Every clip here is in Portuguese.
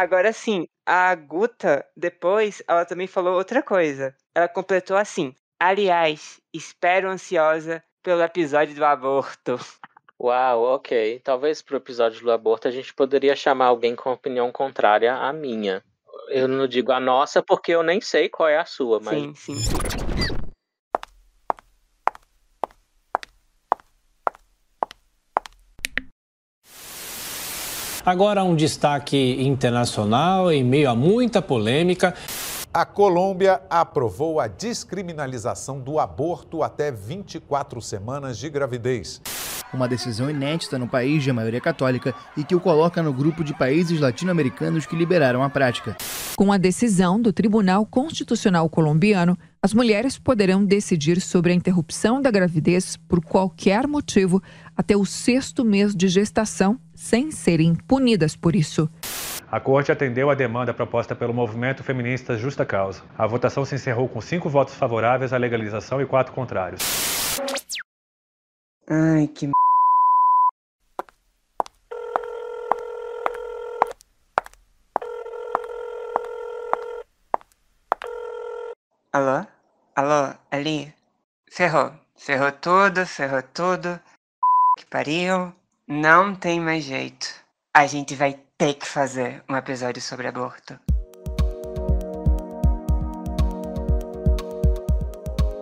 Agora sim, a Guta, depois, ela também falou outra coisa. Ela completou assim: Aliás, espero ansiosa pelo episódio do aborto. Uau, ok. Talvez pro episódio do aborto a gente poderia chamar alguém com opinião contrária à minha. Eu não digo a nossa porque eu nem sei qual é a sua, mas. Sim, sim. Agora, um destaque internacional em meio a muita polêmica. A Colômbia aprovou a descriminalização do aborto até 24 semanas de gravidez. Uma decisão inédita no país de maioria católica e que o coloca no grupo de países latino-americanos que liberaram a prática. Com a decisão do Tribunal Constitucional Colombiano, as mulheres poderão decidir sobre a interrupção da gravidez por qualquer motivo até o sexto mês de gestação, sem serem punidas por isso. A corte atendeu a demanda proposta pelo movimento feminista Justa Causa. A votação se encerrou com cinco votos favoráveis à legalização e quatro contrários. Ai, que m... Alô? Alô, ali? Cerrou. Cerrou tudo, cerrou tudo que pariu, não tem mais jeito. A gente vai ter que fazer um episódio sobre aborto.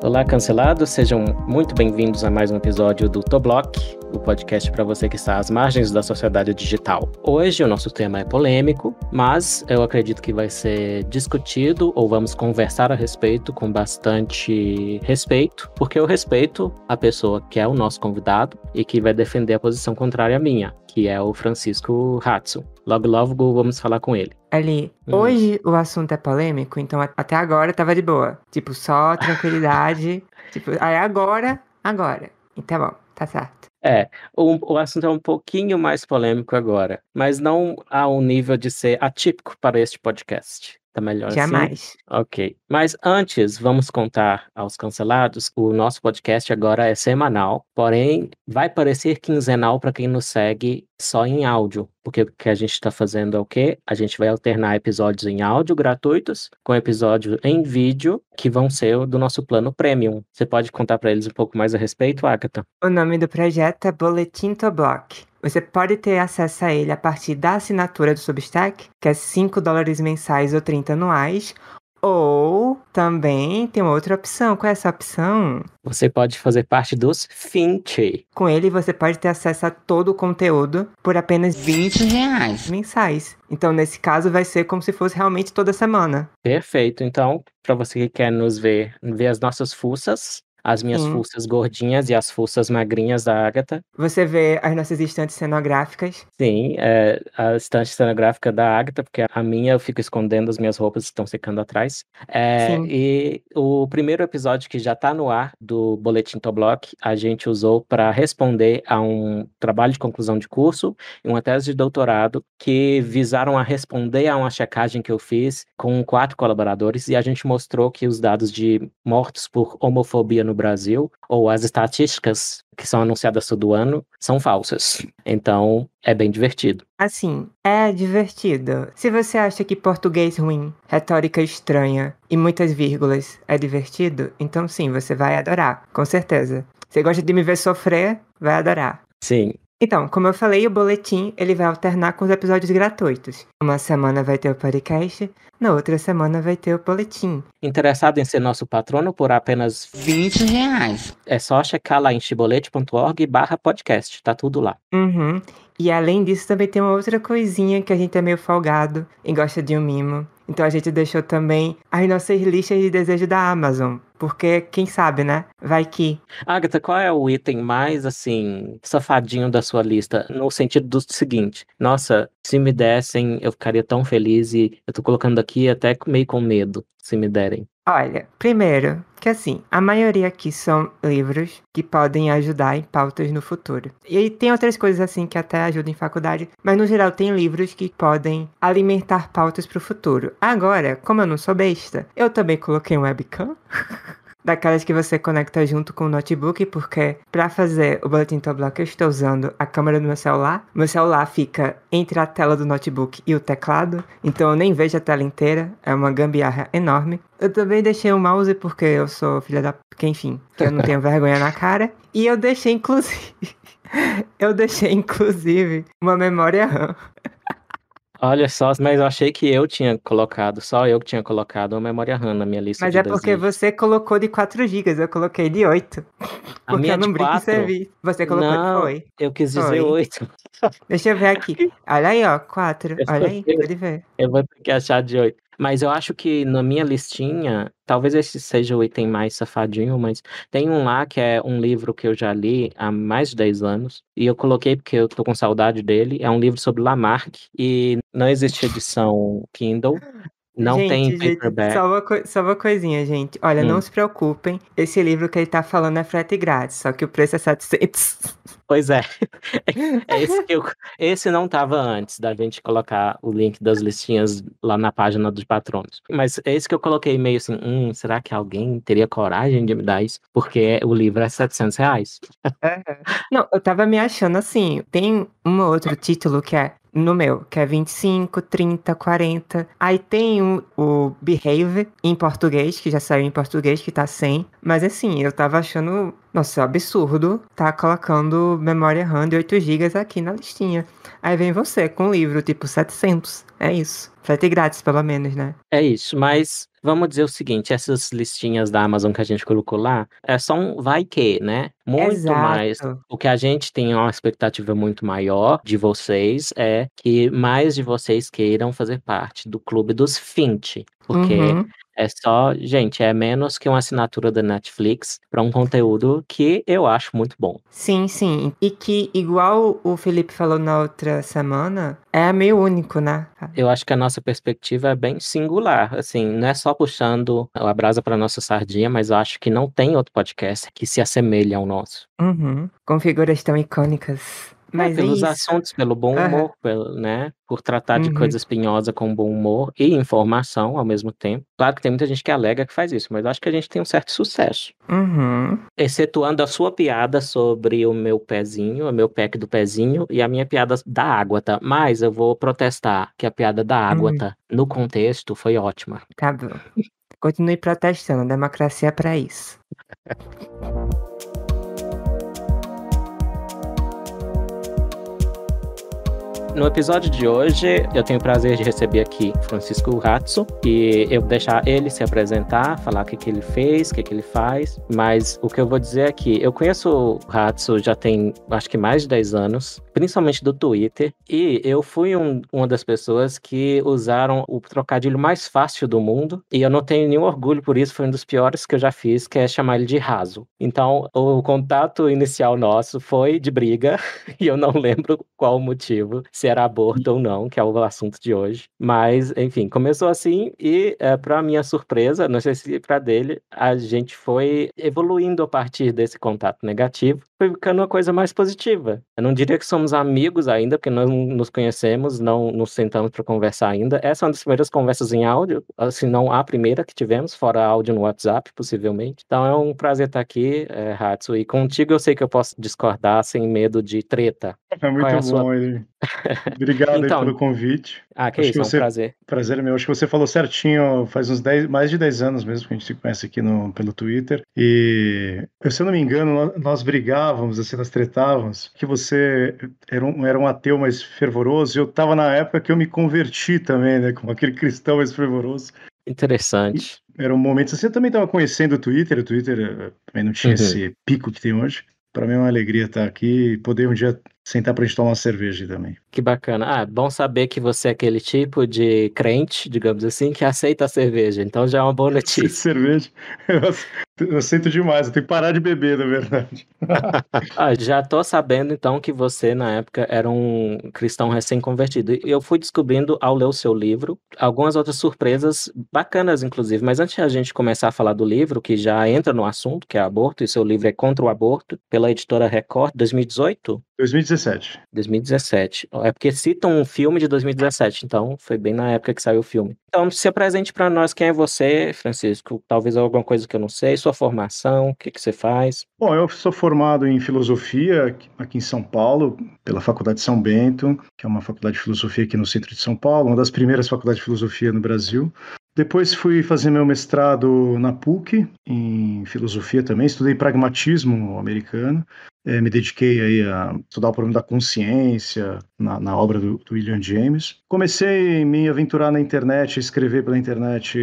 Olá, cancelados, sejam muito bem-vindos a mais um episódio do Toblock, o podcast para você que está às margens da sociedade digital. Hoje o nosso tema é polêmico, mas eu acredito que vai ser discutido ou vamos conversar a respeito com bastante respeito, porque eu respeito a pessoa que é o nosso convidado e que vai defender a posição contrária à minha, que é o Francisco Ratzo. Logo, logo vamos falar com ele. Ali, hum. hoje o assunto é polêmico, então até agora tava de boa. Tipo, só tranquilidade. tipo, aí agora, agora. Então tá bom, tá certo. É, o, o assunto é um pouquinho mais polêmico agora, mas não a um nível de ser atípico para este podcast. Tá melhor assim? Jamais. assim? Ok. Mas antes, vamos contar aos cancelados. O nosso podcast agora é semanal, porém vai parecer quinzenal para quem nos segue só em áudio, porque o que a gente está fazendo é o quê? A gente vai alternar episódios em áudio gratuitos com episódios em vídeo que vão ser do nosso plano premium. Você pode contar para eles um pouco mais a respeito, Agatha? O nome do projeto é Boletim Toblock você pode ter acesso a ele a partir da assinatura do Substack, que é 5 dólares mensais ou 30 anuais, ou também tem outra opção. Qual é essa opção? Você pode fazer parte dos Finch. Com ele, você pode ter acesso a todo o conteúdo por apenas 20 reais mensais. Então, nesse caso, vai ser como se fosse realmente toda semana. Perfeito. Então, para você que quer nos ver, ver as nossas fuças, as minhas Sim. forças gordinhas e as forças magrinhas da Agatha. Você vê as nossas estantes cenográficas? Sim, é, a estante cenográfica da Agatha, porque a minha eu fico escondendo, as minhas roupas estão secando atrás. É, e o primeiro episódio que já está no ar do Boletim Toblock, a gente usou para responder a um trabalho de conclusão de curso e uma tese de doutorado que visaram a responder a uma checagem que eu fiz com quatro colaboradores e a gente mostrou que os dados de mortos por homofobia no Brasil, ou as estatísticas que são anunciadas todo ano são falsas. Então, é bem divertido. Assim, é divertido. Se você acha que português ruim, retórica estranha e muitas vírgulas é divertido, então sim, você vai adorar, com certeza. Você gosta de me ver sofrer? Vai adorar. Sim, então, como eu falei, o boletim ele vai alternar com os episódios gratuitos. Uma semana vai ter o podcast, na outra semana vai ter o boletim. Interessado em ser nosso patrono por apenas 20 reais? É só checar lá em chibolete.org barra podcast, tá tudo lá. Uhum. E além disso, também tem uma outra coisinha que a gente é meio folgado e gosta de um mimo. Então a gente deixou também as nossas listas de desejo da Amazon. Porque, quem sabe, né? Vai que. Agatha, qual é o item mais, assim, safadinho da sua lista? No sentido do seguinte: nossa, se me dessem, eu ficaria tão feliz e eu tô colocando aqui até meio com medo, se me derem. Olha, primeiro, que assim, a maioria aqui são livros que podem ajudar em pautas no futuro. E tem outras coisas assim que até ajudam em faculdade, mas no geral tem livros que podem alimentar pautas para o futuro. Agora, como eu não sou besta, eu também coloquei um webcam. daquelas que você conecta junto com o notebook, porque para fazer o boletim Toblock eu estou usando a câmera do meu celular. Meu celular fica entre a tela do notebook e o teclado, então eu nem vejo a tela inteira, é uma gambiarra enorme. Eu também deixei o mouse porque eu sou filha da. porque enfim, que eu não tenho vergonha na cara. E eu deixei, inclusive. eu deixei, inclusive, uma memória RAM. Olha só, mas eu achei que eu tinha colocado, só eu que tinha colocado a memória RAM na minha lista. Mas é porque mil. você colocou de 4 GB, eu coloquei de 8. A minha eu não brinco serviço. Você colocou não, de foi. Eu quis dizer foi. 8. Deixa eu ver aqui. Olha aí, ó, 4. Olha aí, pode ver. Eu vou ter que achar de 8. Mas eu acho que na minha listinha, talvez esse seja o item mais safadinho, mas tem um lá que é um livro que eu já li há mais de 10 anos, e eu coloquei porque eu tô com saudade dele. É um livro sobre Lamarck, e não existe edição Kindle, não gente, tem paperback. Gente, só, uma só uma coisinha, gente. Olha, hum. não se preocupem. Esse livro que ele tá falando é frete e grátis, só que o preço é 700. Pois é. é esse, eu, esse não tava antes da gente colocar o link das listinhas lá na página dos patronos. Mas é esse que eu coloquei meio assim, hum, será que alguém teria coragem de me dar isso? Porque o livro é 700 reais. Não, eu tava me achando assim. Tem um outro título que é no meu, que é 25, 30, 40. Aí tem o, o Behave em português, que já saiu em português, que tá 100. Mas assim, eu tava achando, nossa, absurdo tá colocando memória RAM de 8 GB aqui na listinha. Aí vem você com um livro tipo 700. É isso. Frete grátis, pelo menos, né? É isso, mas vamos dizer o seguinte, essas listinhas da Amazon que a gente colocou lá, é só um vai que, né? Muito Exato. mais. O que a gente tem uma expectativa muito maior de vocês é que mais de vocês queiram fazer parte do clube dos Fint. Porque uhum. É só, gente, é menos que uma assinatura da Netflix para um conteúdo que eu acho muito bom. Sim, sim. E que, igual o Felipe falou na outra semana, é meio único, né? Eu acho que a nossa perspectiva é bem singular. Assim, não é só puxando a brasa para nossa sardinha, mas eu acho que não tem outro podcast que se assemelhe ao nosso. Uhum. Com figuras tão icônicas. É, mas é, pelos é assuntos, pelo bom humor, pelo, né? Por tratar de uhum. coisa espinhosa com bom humor e informação ao mesmo tempo. Claro que tem muita gente que alega que faz isso, mas eu acho que a gente tem um certo sucesso. Uhum. Excetuando a sua piada sobre o meu pezinho, o meu pack do pezinho e a minha piada da água, tá? Mas eu vou protestar que a piada da água, uhum. tá? No contexto, foi ótima. Tá bom. Continue protestando, a democracia é pra isso. No episódio de hoje, eu tenho o prazer de receber aqui Francisco Ratso e eu vou deixar ele se apresentar, falar o que, que ele fez, o que, que ele faz. Mas o que eu vou dizer é que eu conheço o Ratso já tem acho que mais de 10 anos, principalmente do Twitter, e eu fui um, uma das pessoas que usaram o trocadilho mais fácil do mundo, e eu não tenho nenhum orgulho por isso, foi um dos piores que eu já fiz, que é chamar ele de raso. Então, o contato inicial nosso foi de briga, e eu não lembro qual o motivo. Se era aborto ou não, que é o assunto de hoje. Mas, enfim, começou assim e, é, eh, para minha surpresa, não sei se para dele, a gente foi evoluindo a partir desse contato negativo foi ficando uma coisa mais positiva. Eu não diria que somos amigos ainda, porque nós não nos conhecemos, não nos sentamos para conversar ainda. Essa é uma das primeiras conversas em áudio, se assim, não a primeira que tivemos, fora áudio no WhatsApp, possivelmente. Então é um prazer estar tá aqui, é, Hatsu, e contigo eu sei que eu posso discordar sem medo de treta. É muito é bom, sua... Obrigado então, pelo convite. Ah, que acho isso, que você... é um prazer. Prazer é meu. Acho que você falou certinho, faz uns 10, mais de 10 anos mesmo que a gente se conhece aqui no, pelo Twitter. E, se eu não me engano, nós brigamos brigávamos, assim, nós tretávamos, que você era um, era um ateu mais fervoroso, e eu estava na época que eu me converti também, né, como aquele cristão mais fervoroso. Interessante. E era um momento assim, eu também estava conhecendo o Twitter, o Twitter eh, também não tinha uhum. esse pico que tem hoje. Para mim é uma alegria estar aqui e poder um dia sentar para a gente tomar uma cerveja também. Que bacana. Ah, bom saber que você é aquele tipo de crente, digamos assim, que aceita a cerveja. Então já é uma boa notícia. cerveja, eu aceito demais. Eu tenho que parar de beber, na verdade. ah, já tô sabendo, então, que você, na época, era um cristão recém-convertido. Eu fui descobrindo, ao ler o seu livro, algumas outras surpresas bacanas, inclusive. Mas antes a gente começar a falar do livro, que já entra no assunto, que é aborto, e seu livro é Contra o Aborto, pela editora Record, 2018. 2017. 2017. É porque citam um filme de 2017, então foi bem na época que saiu o filme. Então, se apresente para nós quem é você, Francisco. Talvez alguma coisa que eu não sei, sua formação, o que, que você faz. Bom, eu sou formado em filosofia aqui em São Paulo, pela Faculdade de São Bento, que é uma faculdade de filosofia aqui no centro de São Paulo, uma das primeiras faculdades de filosofia no Brasil. Depois fui fazer meu mestrado na PUC, em filosofia também, estudei pragmatismo americano, é, me dediquei aí a estudar o problema da consciência na, na obra do, do, William James. Comecei a me aventurar na internet, escrever pela internet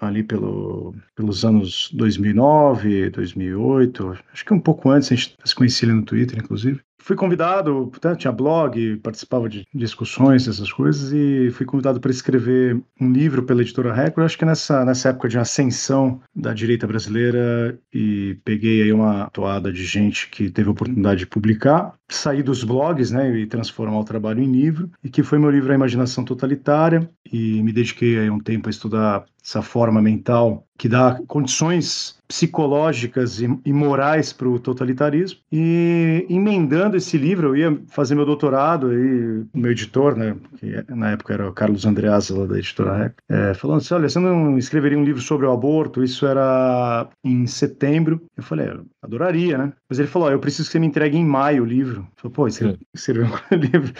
ali pelo, pelos anos 2009, 2008, acho que um pouco antes, a gente se conhecia no Twitter, inclusive fui convidado, tá, tinha blog, participava de discussões, essas coisas, e fui convidado para escrever um livro pela editora Record. Acho que nessa, nessa época de ascensão da direita brasileira, e peguei aí uma toada de gente que teve a oportunidade de publicar sair dos blogs né, e transformar o trabalho em livro, e que foi meu livro A Imaginação Totalitária, e me dediquei aí um tempo a estudar essa forma mental que dá condições psicológicas e, e morais para o totalitarismo. E emendando esse livro, eu ia fazer meu doutorado e o meu editor, né, que na época era o Carlos Andreas, lá da editora Rec, é, falando assim: olha, você não escreveria um livro sobre o aborto? Isso era em setembro. Eu falei: adoraria, né? Mas ele falou: oh, eu preciso que você me entregue em maio o livro. Falei, pô, escrever, um livro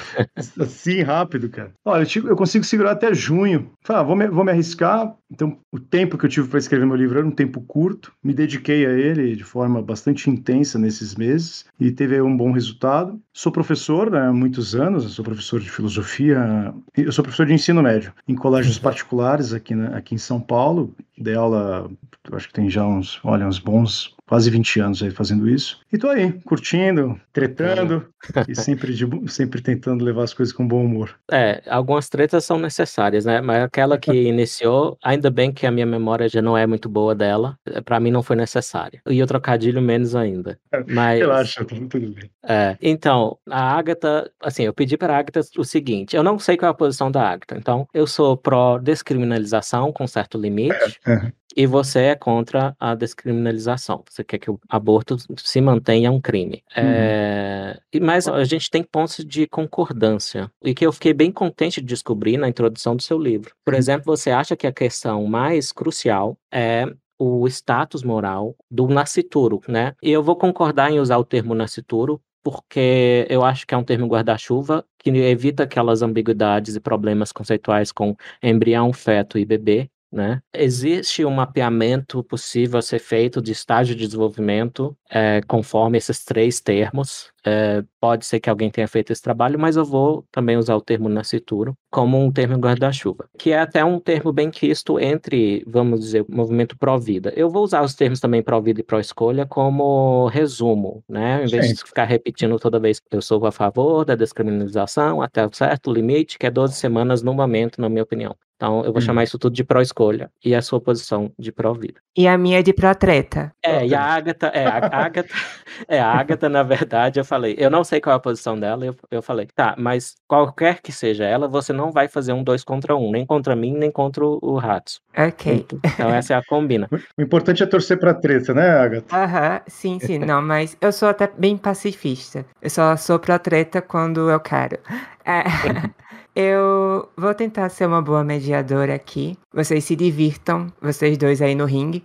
assim rápido, cara. Olha, eu, consigo segurar até junho. Falei, ah, vou me, vou me arriscar. Então, o tempo que eu tive para escrever meu livro era um tempo curto. Me dediquei a ele de forma bastante intensa nesses meses e teve um bom resultado. Sou professor né, há muitos anos, sou professor de filosofia, eu sou professor de ensino médio em colégios uhum. particulares aqui, né, aqui em São Paulo. Dei aula, acho que tem já uns, olha, uns bons quase 20 anos aí fazendo isso. E tô aí, curtindo, tretando é. e sempre, de, sempre tentando levar as coisas com bom humor. É, algumas tretas são necessárias, né? Mas aquela que iniciou, ainda bem que a minha memória já não é muito boa dela, é, para mim não foi necessária. E o trocadilho menos ainda. É, Mas, Relaxa, tá tudo bem. É, então, a Agatha, assim, eu pedi para a Agatha o seguinte, eu não sei qual é a posição da Agatha, então eu sou pró-descriminalização com certo limite. É, é. E você é contra a descriminalização você quer que o aborto se mantenha um crime. É, uhum. É... Mas a gente tem pontos de concordância, e que eu fiquei bem contente de descobrir na introdução do seu livro. Por uhum. exemplo, você acha que a questão mais crucial é o status moral do nascituro, né? E eu vou concordar em usar o termo nascituro, porque eu acho que é um termo guarda-chuva que evita aquelas ambiguidades e problemas conceituais com embrião, feto e bebê, né? Existe um mapeamento possível a ser feito de estágio de desenvolvimento é, conforme esses três termos, é, pode ser que alguém tenha feito esse trabalho, mas eu vou também usar o termo nascituro como um termo guarda-chuva, que é até um termo bem quisto entre, vamos dizer, movimento pró-vida. Eu vou usar os termos também pró-vida e pró-escolha como resumo, né? Em vez Sim. de ficar repetindo toda vez que eu sou a favor da descriminalização até um certo limite, que é 12 semanas no momento, na minha opinião. Então, eu vou hum. chamar uhum. isso tudo de pró-escolha e a sua posição de pró-vida. E a minha é de pró-treta. É, e a Agatha, é, a Agatha, é, a Agatha, na verdade, eu falei, eu não sei qual é a posição dela, eu, eu falei, tá, mas qualquer que seja ela, você não vai fazer um dois contra um, nem contra mim, nem contra o Ratos. Ok. Então essa é a combina. o importante é torcer pra treta, né, Agatha? Aham, uh -huh. sim, sim, não, mas eu sou até bem pacifista. Eu só sou pra treta quando eu quero. É. Eu vou tentar ser uma boa mediadora aqui. Vocês se divirtam, vocês dois aí no ringue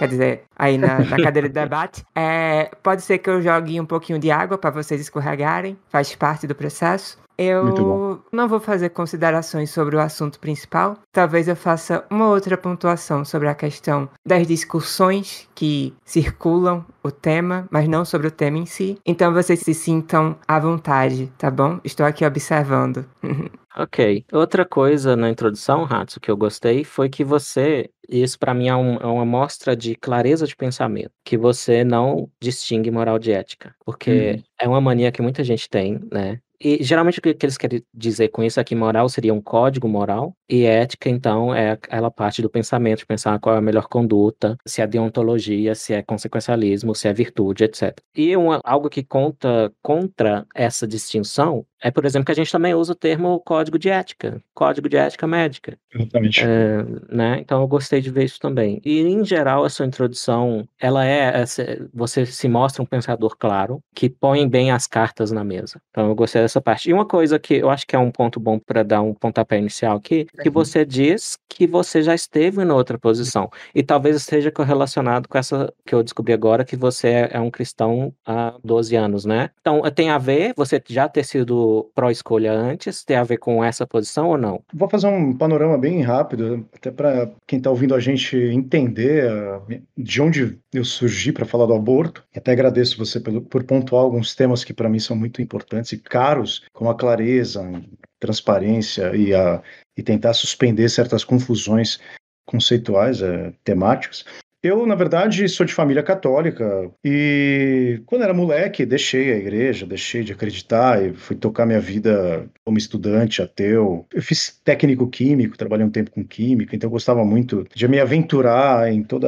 quer dizer, aí na, na cadeira de debate. É, pode ser que eu jogue um pouquinho de água para vocês escorregarem, faz parte do processo. Eu não vou fazer considerações sobre o assunto principal. Talvez eu faça uma outra pontuação sobre a questão das discussões que circulam o tema, mas não sobre o tema em si. Então vocês se sintam à vontade, tá bom? Estou aqui observando. Ok. Outra coisa na introdução, Ratsu, que eu gostei foi que você, isso para mim é, um, é uma mostra de clareza de pensamento, que você não distingue moral de ética, porque uhum. é uma mania que muita gente tem, né? E geralmente o que eles querem dizer com isso é que moral seria um código moral e ética, então, é aquela parte do pensamento, de pensar qual é a melhor conduta, se é deontologia, se é consequencialismo, se é virtude, etc. E uma, algo que conta contra essa distinção é, por exemplo, que a gente também usa o termo código de ética, código de ética médica. Exatamente. É, né? Então, eu gostei de ver isso também. E, em geral, a sua introdução, ela é, você se mostra um pensador claro, que põe bem as cartas na mesa. Então, eu gostei dessa parte. E uma coisa que eu acho que é um ponto bom para dar um pontapé inicial aqui, que uhum. você diz que você já esteve em outra posição. E talvez esteja correlacionado com essa que eu descobri agora, que você é, é um cristão há 12 anos, né? Então, tem a ver você já ter sido pró-escolha antes? Tem a ver com essa posição ou não? Vou fazer um panorama bem rápido, até para quem está ouvindo a gente entender eh, de onde eu surgi para falar do aborto. Até agradeço você pelo, por pontuar alguns temas que para mim são muito importantes e caros, como a clareza, a transparência e, a, e tentar suspender certas confusões conceituais, é, temáticas. Eu, na verdade, sou de família católica e quando era moleque, deixei a igreja, deixei de acreditar e fui tocar minha vida como estudante ateu. Eu fiz técnico químico, trabalhei um tempo com química, então eu gostava muito de me aventurar em todo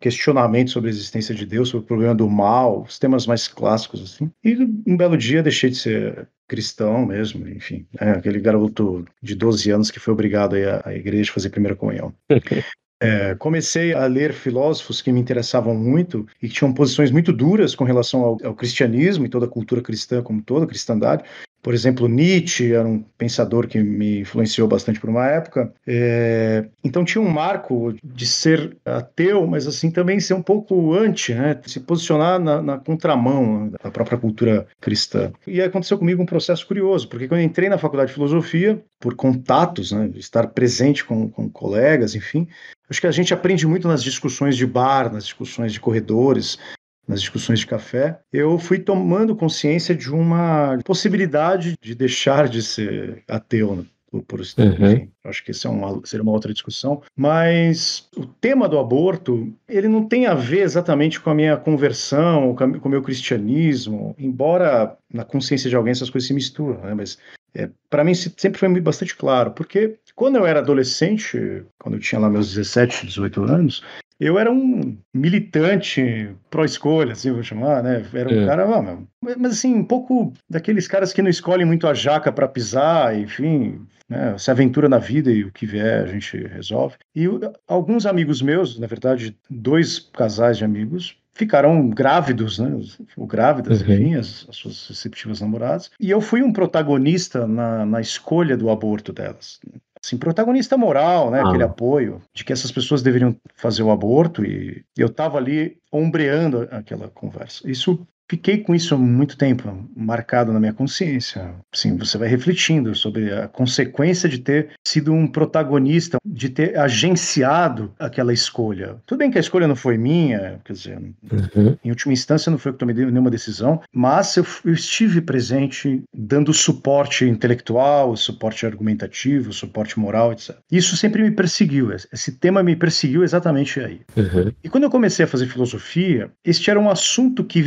questionamento sobre a existência de Deus, sobre o problema do mal, os temas mais clássicos assim. E um belo dia deixei de ser cristão mesmo, enfim, é, aquele garoto de 12 anos que foi obrigado a, a igreja fazer primeira comunhão. É, comecei a ler filósofos que me interessavam muito e que tinham posições muito duras com relação ao, ao cristianismo e toda a cultura cristã como toda, a cristandade, por exemplo, Nietzsche era um pensador que me influenciou bastante por uma época. É... então tinha um marco de ser ateu, mas assim também ser um pouco anti, né? se posicionar na, na contramão da própria cultura cristã. E aconteceu comigo um processo curioso, porque quando eu entrei na faculdade de filosofia, por contatos, né? estar presente com, com colegas, enfim, Acho que a gente aprende muito nas discussões de bar, nas discussões de corredores, nas discussões de café, eu fui tomando consciência de uma possibilidade de deixar de ser ateu, né? por, isso, uhum. acho que isso é uma, seria uma outra discussão. Mas o tema do aborto, ele não tem a ver exatamente com a minha conversão, com, com o meu cristianismo, embora na consciência de alguém essas coisas se misturam, né? Mas é, para mim sempre foi bastante claro, porque quando eu era adolescente, quando eu tinha lá meus 17, 18 anos, eu era um militante pró-escolha, assim, vou chamar, né? Era um é. cara, mano, mas assim, um pouco daqueles caras que não escolhem muito a jaca para pisar, enfim, né? Se aventura na vida e o que vier a gente resolve. E alguns amigos meus, na verdade, dois casais de amigos, ficaram grávidos, né? Ou grávidas, uhum. enfim, as, as, suas respectivas namoradas. E eu fui um protagonista na, na escolha do aborto delas assim, protagonista moral, né? Ah. Aquele apoio de que essas pessoas deveriam fazer o aborto e eu estava ali ombreando aquela conversa. Isso fiquei com isso há muito tempo, marcado na minha consciência. Sim, você vai refletindo sobre a consequência de ter sido um protagonista, de ter agenciado aquela escolha. Tudo bem que a escolha não foi minha, quer dizer, uhum. em última instância não foi eu que tomei nenhuma decisão, mas eu, eu estive presente dando suporte intelectual, suporte argumentativo, suporte moral, etc. Isso sempre me perseguiu, esse tema me perseguiu exatamente aí. Uhum. E quando eu comecei a fazer filosofia, este era um assunto que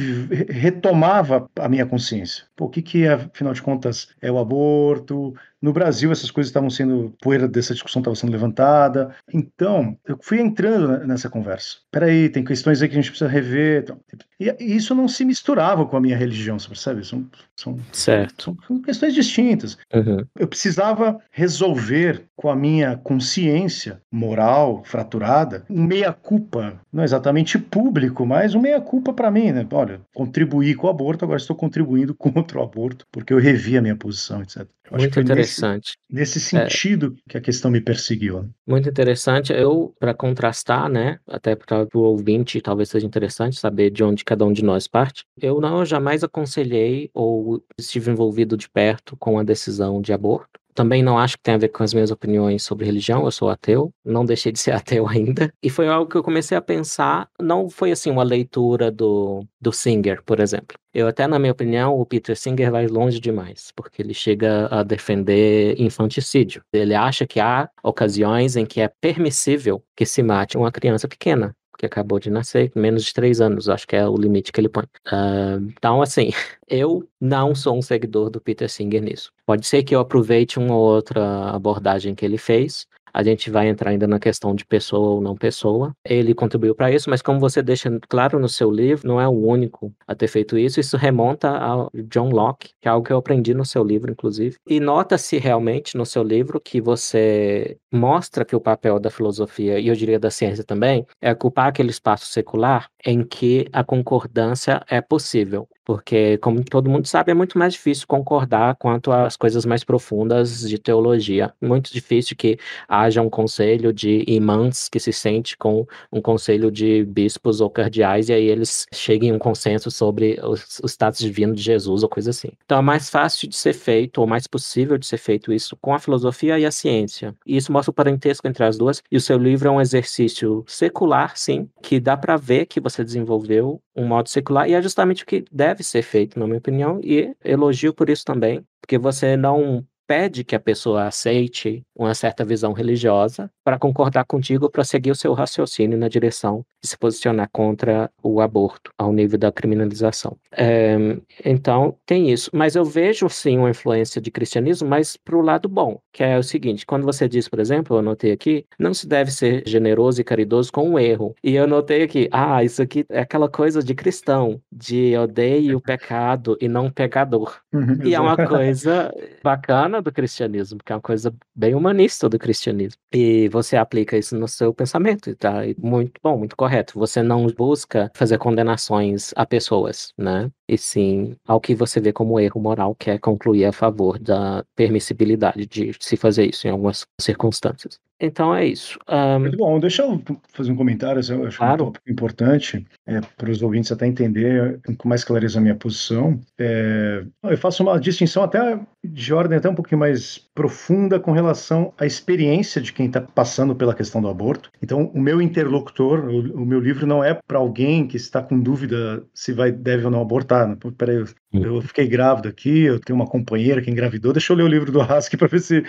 retomava a minha consciência. Pô, o que, que, é, afinal de contas, é o aborto, no Brasil, essas coisas estavam sendo, poeira dessa discussão estava sendo levantada. Então, eu fui entrando nessa conversa. Peraí, tem questões aí que a gente precisa rever. Então. Tipo, e, isso não se misturava com a minha religião, você percebe? São, são, certo. são questões distintas. Uhum. Eu precisava resolver com a minha consciência moral fraturada um meia-culpa, não exatamente público, mas um meia-culpa para mim, né? Olha, contribuí com o aborto, agora estou contribuindo contra o aborto, porque eu revi a minha posição, etc. Eu Muito acho que interessante. Nesse é. sentido é, que a questão me perseguiu. Né? Muito interessante. Eu, para contrastar, né, até para o ouvinte, talvez seja interessante saber de onde cada um de nós parte, eu não jamais aconselhei ou estive envolvido de perto com a decisão de aborto. Também não acho que tenha a ver com as minhas opiniões sobre religião, eu sou ateu, não deixei de ser ateu ainda. E foi algo que eu comecei a pensar, não foi assim uma leitura do, do Singer, por exemplo. Eu até, na minha opinião, o Peter Singer vai longe demais, porque ele chega a defender infanticídio. Ele acha que há ocasiões em que é permissível que se mate uma criança pequena que acabou de nascer, menos de três anos, acho que é o limite que ele põe. Uh, então, assim, eu não sou um seguidor do Peter Singer nisso. Pode ser que eu aproveite uma outra abordagem que ele fez, a gente vai entrar ainda na questão de pessoa ou não pessoa. Ele contribuiu para isso, mas como você deixa claro no seu livro, não é o único a ter feito isso. Isso remonta ao John Locke, que é algo que eu aprendi no seu livro, inclusive. E nota-se realmente no seu livro que você mostra que o papel da filosofia, e eu diria da ciência também, é ocupar aquele espaço secular em que a concordância é possível. Porque, como todo mundo sabe, é muito mais difícil concordar quanto às coisas mais profundas de teologia. Muito difícil que haja um conselho de imãs que se sente com um conselho de bispos ou cardeais e aí eles cheguem a um consenso sobre o status divino de Jesus ou coisa assim. Então, é mais fácil de ser feito, ou mais possível de ser feito isso com a filosofia e a ciência. E isso mostra o parentesco entre as duas. E o seu livro é um exercício secular, sim, que dá para ver que você desenvolveu um modo secular e é justamente o que deve deve ser feito, na minha opinião, e elogio por isso também, porque você não pede que a pessoa aceite uma certa visão religiosa para concordar contigo para seguir o seu raciocínio na direção de se posicionar contra o aborto ao nível da criminalização. É, então, tem isso. Mas eu vejo, sim, uma influência de cristianismo, mas para o lado bom, que é o seguinte, quando você diz, por exemplo, eu anotei aqui, não se deve ser generoso e caridoso com um erro. E eu anotei aqui, ah, isso aqui é aquela coisa de cristão, de odeio o pecado e não pecador. Uhum, e é uma coisa bacana, do cristianismo, que é uma coisa bem humanista do cristianismo. E você aplica isso no seu pensamento, tá? Muito bom, muito correto. Você não busca fazer condenações a pessoas, né? E sim ao que você vê como erro moral, que é concluir a favor da permissibilidade de se fazer isso em algumas circunstâncias. Então é isso. Um... Muito bom, deixa eu fazer um comentário, eu acho claro. um tópico importante é, para os ouvintes até entender com mais clareza a minha posição. É, eu faço uma distinção até de ordem até um pouquinho mais profunda com relação à experiência de quem está passando pela questão do aborto. Então, o meu interlocutor, o, o meu livro não é para alguém que está com dúvida se vai deve ou não abortar. Né? Peraí, eu, eu fiquei grávida aqui, eu tenho uma companheira que engravidou, deixa eu ler o livro do Haski para ver se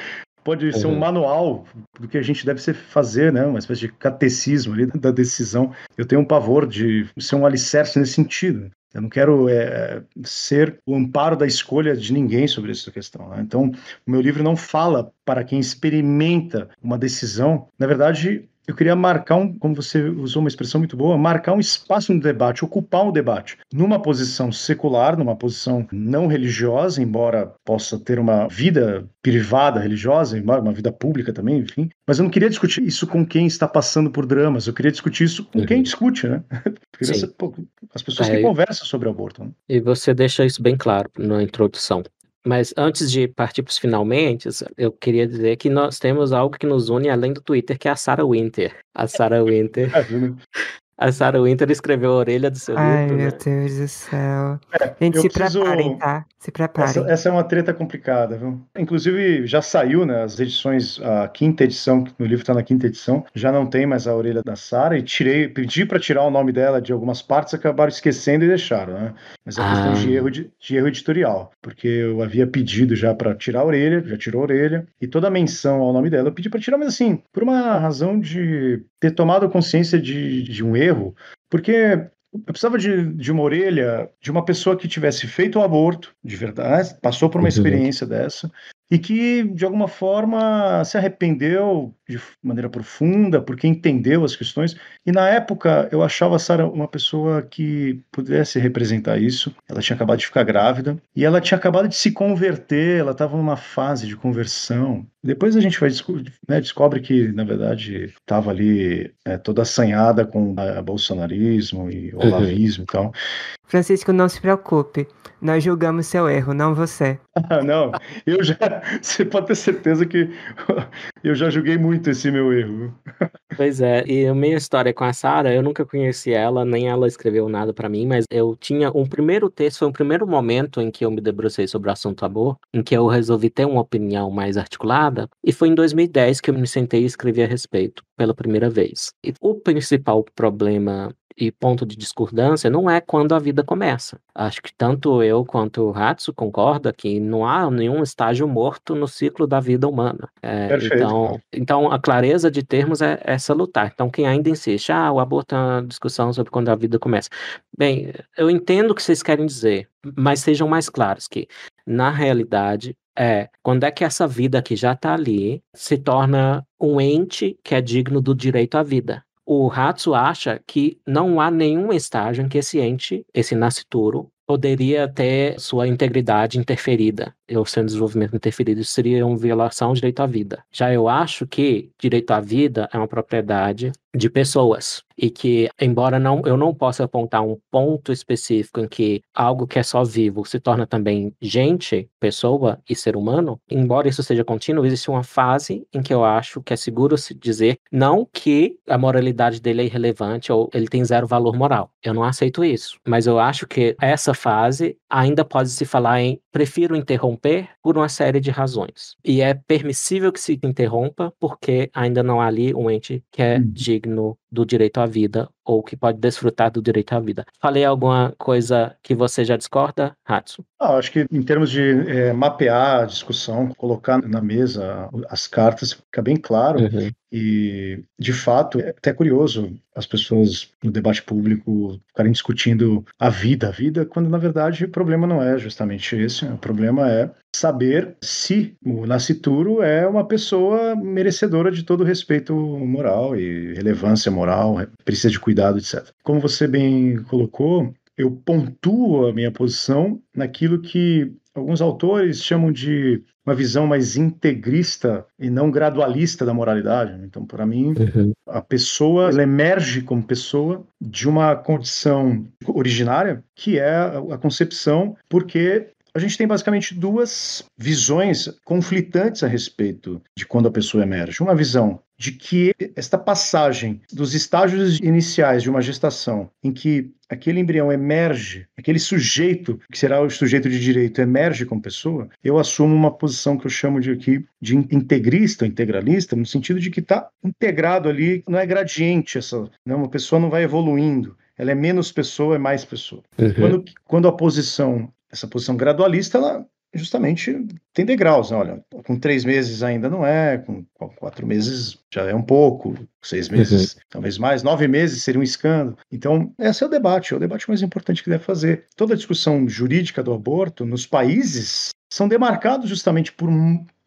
pode uhum. ser um uhum. manual do que a gente deve fazer, né? Uma espécie de catecismo ali da decisão. Eu tenho um pavor de ser um alicerce nesse sentido. Eu não quero é, ser o amparo da escolha de ninguém sobre essa questão. Né? Então, o meu livro não fala para quem experimenta uma decisão. Na verdade, eu queria marcar um, como você usou uma expressão muito boa, marcar um espaço no debate, ocupar o um debate, numa posição secular, numa posição não religiosa, embora possa ter uma vida privada religiosa, embora uma vida pública também, enfim. Mas eu não queria discutir isso com quem está passando por dramas, eu queria discutir isso com quem uhum. discute, né? Você, pô, as pessoas é, que conversam sobre aborto. Né? E você deixa isso bem claro na introdução. Mas antes de partir para os finalmente, eu queria dizer que nós temos algo que nos une além do Twitter, que é a Sarah Winter. A Sarah Winter. É, né? A Sarah Winter escreveu a orelha do seu Ai, livro. Ai, meu né? Deus do céu. É, Gente, se preciso... preparem, tá? Se preparem. Essa, essa, é uma treta complicada, viu? Inclusive, já saiu, né? As edições, a quinta edição, o no livro está na quinta edição, já não tem mais a orelha da Sarah. E tirei, pedi para tirar o nome dela de algumas partes, acabaram esquecendo e deixaram, né? Mas é ah. questão de ah. erro, de, de erro editorial. Porque eu havia pedido já para tirar a orelha, já tirou a orelha. E toda a menção ao nome dela eu pedi para tirar, mas assim, por uma razão de ter tomado consciência de, de um erro, porque eu precisava de, de uma orelha de uma pessoa que tivesse feito o aborto, de verdade, passou por uma uhum. experiência dessa, e que, de alguma forma, se arrependeu de maneira profunda, porque entendeu as questões. E na época eu achava a Sara uma pessoa que pudesse representar isso. Ela tinha acabado de ficar grávida e ela tinha acabado de se converter, ela estava numa fase de conversão. Depois a gente vai né, descobre que, na verdade, estava ali é, toda assanhada com a, bolsonarismo e olavismo uhum. e tal. Francisco, não se preocupe. Nós julgamos seu erro, não você. não, eu já, Você pode ter certeza que eu já julguei muito esse meu erro. Pois é, e a minha história com a Sara, eu nunca conheci ela, nem ela escreveu nada para mim, mas eu tinha um primeiro texto, foi um primeiro momento em que eu me debrucei sobre o assunto amor, em que eu resolvi ter uma opinião mais articulada, e foi em 2010 que eu me sentei e escrevi a respeito pela primeira vez. E o principal problema e ponto de discordância não é quando a vida começa. Acho que tanto eu quanto o Ratsu concorda que não há nenhum estágio morto no ciclo da vida humana. É, Então, então, a clareza de termos é, é salutar. Então, quem ainda insiste, ah, o aborto é uma discussão sobre quando a vida começa. Bem, eu entendo o que vocês querem dizer, mas sejam mais claros que, na realidade, é quando é que essa vida que já está ali se torna um ente que é digno do direito à vida o Hatsu acha que não há nenhum estágio em que esse ente, esse nascituro, poderia ter sua integridade interferida, ou seu desenvolvimento interferido, isso seria uma violação ao direito à vida. Já eu acho que direito à vida é uma propriedade de pessoas e que embora não eu não possa apontar um ponto específico em que algo que é só vivo se torna também gente, pessoa e ser humano, embora isso seja contínuo, existe uma fase em que eu acho que é seguro se dizer não que a moralidade dele é irrelevante ou ele tem zero valor moral. Eu não aceito isso, mas eu acho que essa fase ainda pode se falar em prefiro interromper por uma série de razões. E é permissível que se interrompa porque ainda não há ali um ente que é hum. diga digno do direito à vida ou que pode desfrutar do direito à vida. Falei alguma coisa que você já discorda, Hatsu? Ah, acho que em termos de é, mapear a discussão, colocar na mesa as cartas, fica bem claro. Uhum. E, de fato, é até curioso as pessoas no debate público ficarem discutindo a vida, a vida, quando na verdade o problema não é justamente esse. Né? O problema é saber se o nascituro é uma pessoa merecedora de todo respeito moral e relevância moral, precisa de cuidado cuidado, etc. Como você bem colocou, eu pontuo a minha posição naquilo que alguns autores chamam de uma visão mais integrista e não gradualista da moralidade. Né? Então, para mim, uhum. a pessoa emerge como pessoa de uma condição originária, que é a concepção, porque a gente tem basicamente duas visões conflitantes a respeito de quando a pessoa emerge. Uma visão de que esta passagem dos estágios iniciais de uma gestação, em que aquele embrião emerge, aquele sujeito, que será o sujeito de direito, emerge como pessoa, eu assumo uma posição que eu chamo de aqui de integrista, integralista, no sentido de que está integrado ali, não é gradiente, essa, uma pessoa não vai evoluindo ela é menos pessoa, é mais pessoa. Uhum. Quando, quando a posição essa posição gradualista, ela justamente tem degraus, né? Olha, com três meses ainda não é, com quatro meses já é um pouco, seis meses uhum. talvez mais, nove meses seria um escândalo. Então, esse é o debate, é o debate mais importante que deve fazer. Toda a discussão jurídica do aborto nos países são demarcados justamente por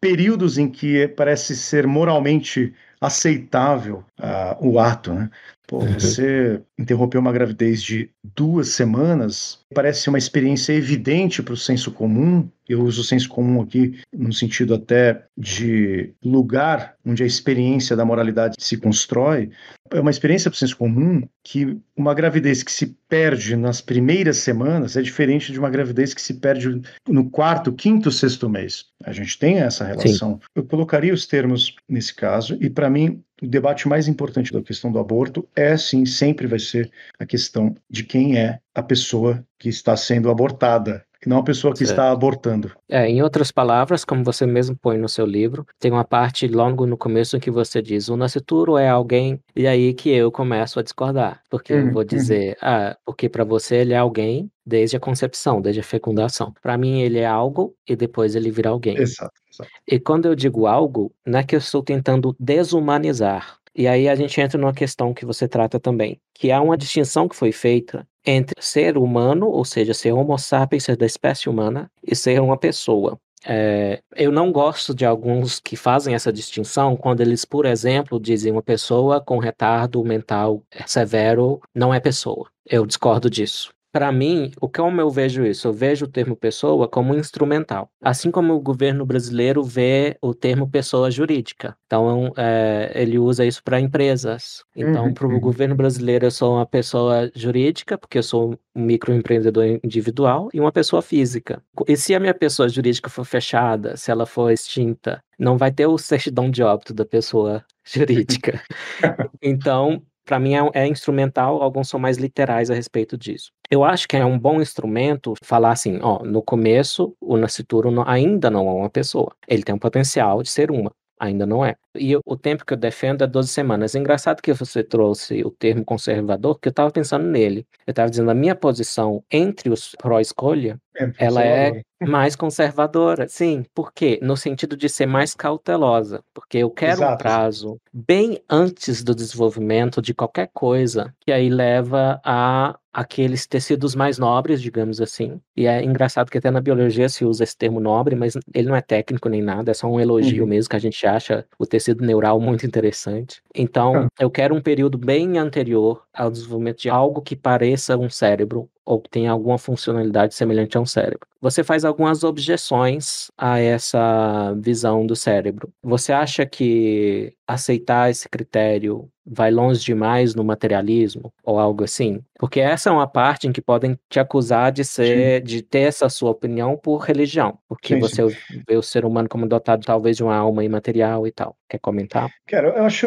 períodos em que parece ser moralmente aceitável uh, o ato, né? Pô, uhum. você interrompeu uma gravidez de duas semanas parece uma experiência evidente para o senso comum. Eu uso o senso comum aqui no sentido até de lugar onde a experiência da moralidade se constrói. É uma experiência para o senso comum que uma gravidez que se perde nas primeiras semanas é diferente de uma gravidez que se perde no quarto, quinto, sexto mês. A gente tem essa relação. Sim. Eu colocaria os termos nesse caso, e para mim o debate mais importante da questão do aborto é, sim, sempre vai ser a questão de quem é a pessoa que está sendo abortada, que não é a pessoa que certo. está abortando. É, em outras palavras, como você mesmo põe no seu livro, tem uma parte longo no começo em que você diz o nascituro é alguém, e aí que eu começo a discordar, porque eu uhum, vou uhum. dizer, ah, porque para você ele é alguém desde a concepção, desde a fecundação. Para mim ele é algo e depois ele vira alguém. Exato, exato. E quando eu digo algo, não é que eu estou tentando desumanizar, e aí a gente entra numa questão que você trata também, que há uma distinção que foi feita entre ser humano, ou seja, ser homo sapiens, ser da espécie humana, e ser uma pessoa. É, eu não gosto de alguns que fazem essa distinção quando eles, por exemplo, dizem uma pessoa com retardo mental severo não é pessoa. Eu discordo disso. Para mim, o como eu vejo isso? Eu vejo o termo pessoa como instrumental. Assim como o governo brasileiro vê o termo pessoa jurídica. Então, é, ele usa isso para empresas. Então, uhum. para o uhum. governo brasileiro, eu sou uma pessoa jurídica, porque eu sou um microempreendedor individual, e uma pessoa física. E se a minha pessoa jurídica for fechada, se ela for extinta, não vai ter o certidão de óbito da pessoa jurídica. então, para mim é, é, instrumental, alguns são mais literais a respeito disso. Eu acho que é um bom instrumento falar assim, ó, no começo o nascituro ainda não é uma pessoa. Ele tem um potencial de ser uma, ainda não é. E o tempo que eu defendo é 12 semanas. É engraçado que você trouxe o termo conservador, porque eu estava pensando nele. Eu estava dizendo a minha posição entre os pró-escolha, é, ela é mais conservadora. Sim, por quê? No sentido de ser mais cautelosa, porque eu quero Exato. um prazo bem antes do desenvolvimento de qualquer coisa, que aí leva a aqueles tecidos mais nobres, digamos assim. E é engraçado que até na biologia se usa esse termo nobre, mas ele não é técnico nem nada, é só um elogio uhum. mesmo que a gente acha o tecido tecido neural muito interessante. Então, hum. eu quero um período bem anterior ao desenvolvimento de algo que pareça um cérebro ou que tenha alguma funcionalidade semelhante a um cérebro. Você faz algumas objeções a essa visão do cérebro. Você acha que aceitar esse critério vai longe demais no materialismo ou algo assim? Porque essa é uma parte em que podem te acusar de ser, sim. de ter essa sua opinião por religião, porque sim, você sim. vê o ser humano como dotado talvez de uma alma imaterial e tal. Quer comentar? Quero, eu acho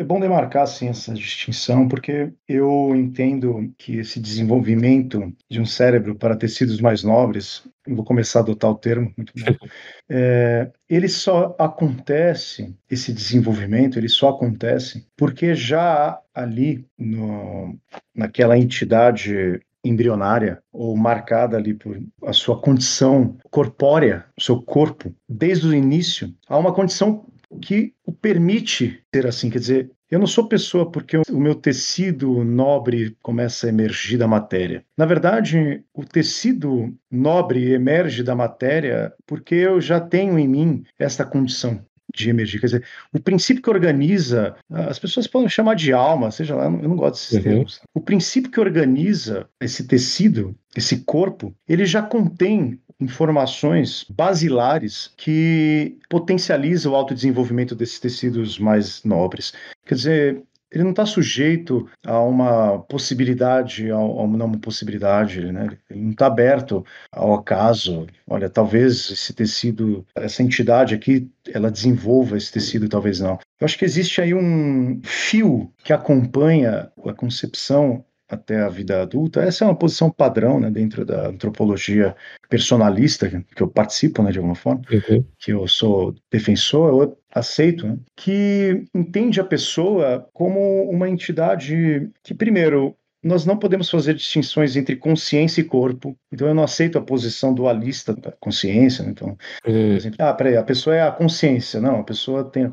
é bom demarcar assim essa distinção, porque porque eu entendo que esse desenvolvimento de um cérebro para tecidos mais nobres, vou começar a adotar o termo, muito bem, é, ele só acontece, esse desenvolvimento, ele só acontece porque já ali no, naquela entidade embrionária ou marcada ali por a sua condição corpórea, seu corpo, desde o início, há uma condição que o permite ser assim. Quer dizer, eu não sou pessoa porque o meu tecido nobre começa a emergir da matéria. Na verdade, o tecido nobre emerge da matéria porque eu já tenho em mim esta condição de emergir. Quer dizer, o princípio que organiza, as pessoas podem chamar de alma, seja lá, eu não gosto desses uhum. termos. O princípio que organiza esse tecido, esse corpo, ele já contém informações basilares que potencializam o autodesenvolvimento desses tecidos mais nobres. Quer dizer, ele não está sujeito a uma possibilidade, a uma, possibilidade, né? ele não está aberto ao acaso. Olha, talvez esse tecido, essa entidade aqui, ela desenvolva esse tecido, talvez não. Eu acho que existe aí um fio que acompanha a concepção até a vida adulta. Essa é uma posição padrão né, dentro da antropologia personalista, que eu participo né, de alguma forma, uhum. que eu sou defensor, eu aceito, né, que entende a pessoa como uma entidade que, primeiro, nós não podemos fazer distinções entre consciência e corpo. Então, eu não aceito a posição dualista da consciência. Né? Então, uhum. por exemplo, ah, peraí, a pessoa é a consciência. Não, a pessoa tem. A...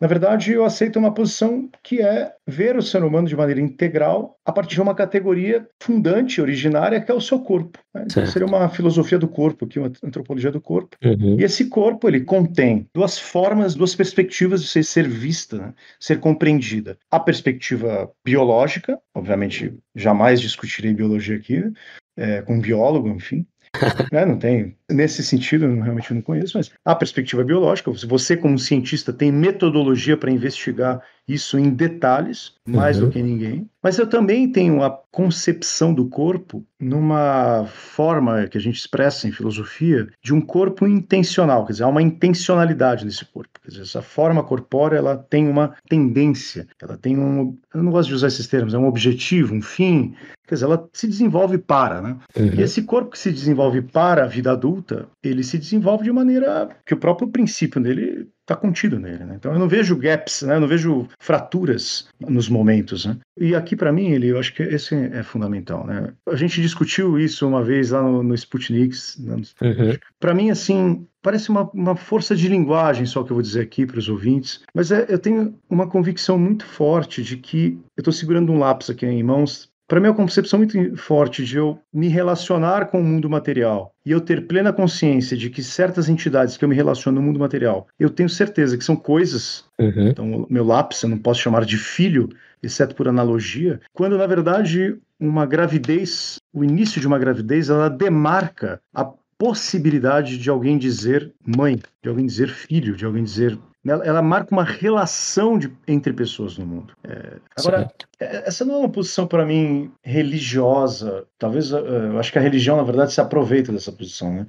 Na verdade, eu aceito uma posição que é ver o ser humano de maneira integral a partir de uma categoria fundante, originária, que é o seu corpo. Né? Então, seria uma filosofia do corpo, aqui, uma antropologia do corpo. Uhum. E esse corpo, ele contém duas formas, duas perspectivas de ser, ser vista, né? ser compreendida. A perspectiva biológica, obviamente, jamais discutirei biologia aqui, é, com um biólogo, enfim, é, não tem. Nesse sentido, eu realmente não conheço, mas a perspectiva biológica, você como cientista tem metodologia para investigar isso em detalhes, mais uhum. do que ninguém. Mas eu também tenho a concepção do corpo numa forma que a gente expressa em filosofia de um corpo intencional, quer dizer, há uma intencionalidade nesse corpo. Quer dizer, essa forma corpórea ela tem uma tendência, ela tem um. Eu não gosto de usar esses termos, é um objetivo, um fim. Quer dizer, ela se desenvolve para, né? Uhum. E esse corpo que se desenvolve para a vida adulta, ele se desenvolve de maneira que o próprio princípio dele está contido nele. Né? Então eu não vejo gaps, né? eu não vejo fraturas nos momentos. Né? E aqui, para mim, ele, eu acho que esse é fundamental. Né? A gente discutiu isso uma vez lá no, no Sputnik. Né? Uhum. Para mim, assim, parece uma, uma, força de linguagem só que eu vou dizer aqui para os ouvintes, mas é, eu tenho uma convicção muito forte de que eu estou segurando um lápis aqui em mãos para mim é uma concepção muito forte de eu me relacionar com o mundo material e eu ter plena consciência de que certas entidades que eu me relaciono no mundo material, eu tenho certeza que são coisas. Uhum. Então, meu lápis eu não posso chamar de filho, exceto por analogia, quando na verdade uma gravidez, o início de uma gravidez, ela demarca a possibilidade de alguém dizer mãe, de alguém dizer filho, de alguém dizer ela marca uma relação de, entre pessoas no mundo. É, agora, é, essa não é uma posição para mim religiosa. Talvez, eh, eu acho que a religião, na verdade, se aproveita dessa posição, né?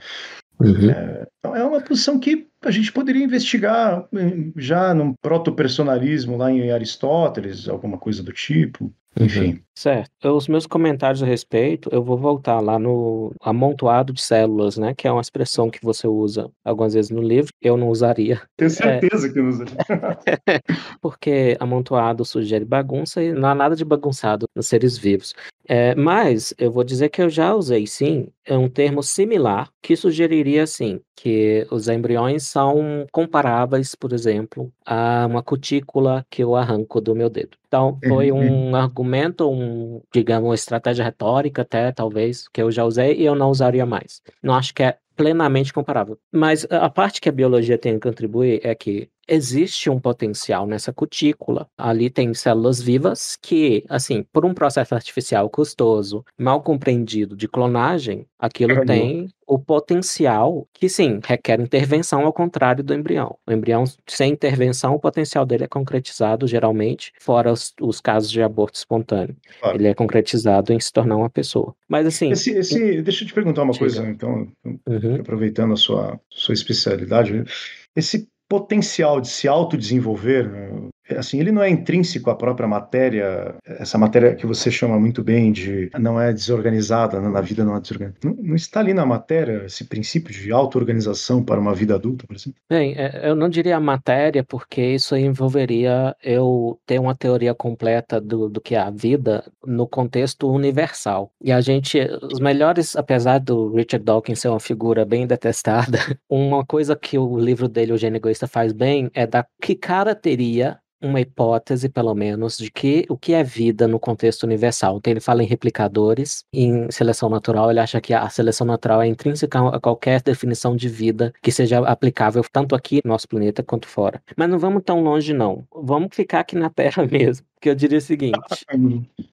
Uhum. É, é uma posição que a gente poderia investigar eh, já num proto-personalismo lá em Aristóteles, alguma coisa do tipo, uhum. enfim. Certo. Então, os meus comentários a respeito, eu vou voltar lá no amontoado de células, né? Que é uma expressão que você usa algumas vezes no livro, eu não usaria. Tenho é. certeza é... que não usaria. Porque amontoado sugere bagunça e não há nada de bagunçado nos seres vivos. É, mas eu vou dizer que eu já usei sim um termo similar que sugeriria assim que os embriões são comparáveis, por exemplo, a uma cutícula que eu arranco do meu dedo. Então, foi uhum, uhum. um argumento, um, digamos, uma estratégia retórica até, talvez, que eu já usei e eu não usaria mais. Não acho que é plenamente comparável. Mas a parte que a biologia tem que contribuir é que existe um potencial nessa cutícula. Ali tem células vivas que, assim, por um processo artificial custoso, mal compreendido de clonagem, aquilo é tem o potencial que, sim, requer intervenção ao contrário do embrião. O embrião, sem intervenção, o potencial dele é concretizado, geralmente, fora os, os casos de aborto espontâneo. Claro. Ele é concretizado em se tornar uma pessoa. Mas, assim... Esse, esse... Deixa eu te perguntar uma Diga. coisa, então, então uhum. aproveitando a sua, sua especialidade. Esse potencial de se autodesenvolver, né? É, assim, ele não é intrínseco à própria matéria, essa matéria que você chama muito bem de não é desorganizada, né, na vida não é desorganizada. Não, não está ali na matéria esse princípio de auto-organização para uma vida adulta, por exemplo? Bem, é, eu não diria matéria, porque isso envolveria eu ter uma teoria completa do, do que é a vida no contexto universal. E a gente, os melhores, apesar do Richard Dawkins ser uma figura bem detestada, uma coisa que o livro dele, O Gênio Egoísta, faz bem é da que cara teria uma hipótese, pelo menos, de que o que é vida no contexto universal. Então, ele fala em replicadores, em seleção natural, ele acha que a seleção natural é intrínseca a qualquer definição de vida que seja aplicável tanto aqui no nosso planeta quanto fora. Mas não vamos tão longe, não. Vamos ficar aqui na Terra mesmo. Que eu diria o seguinte: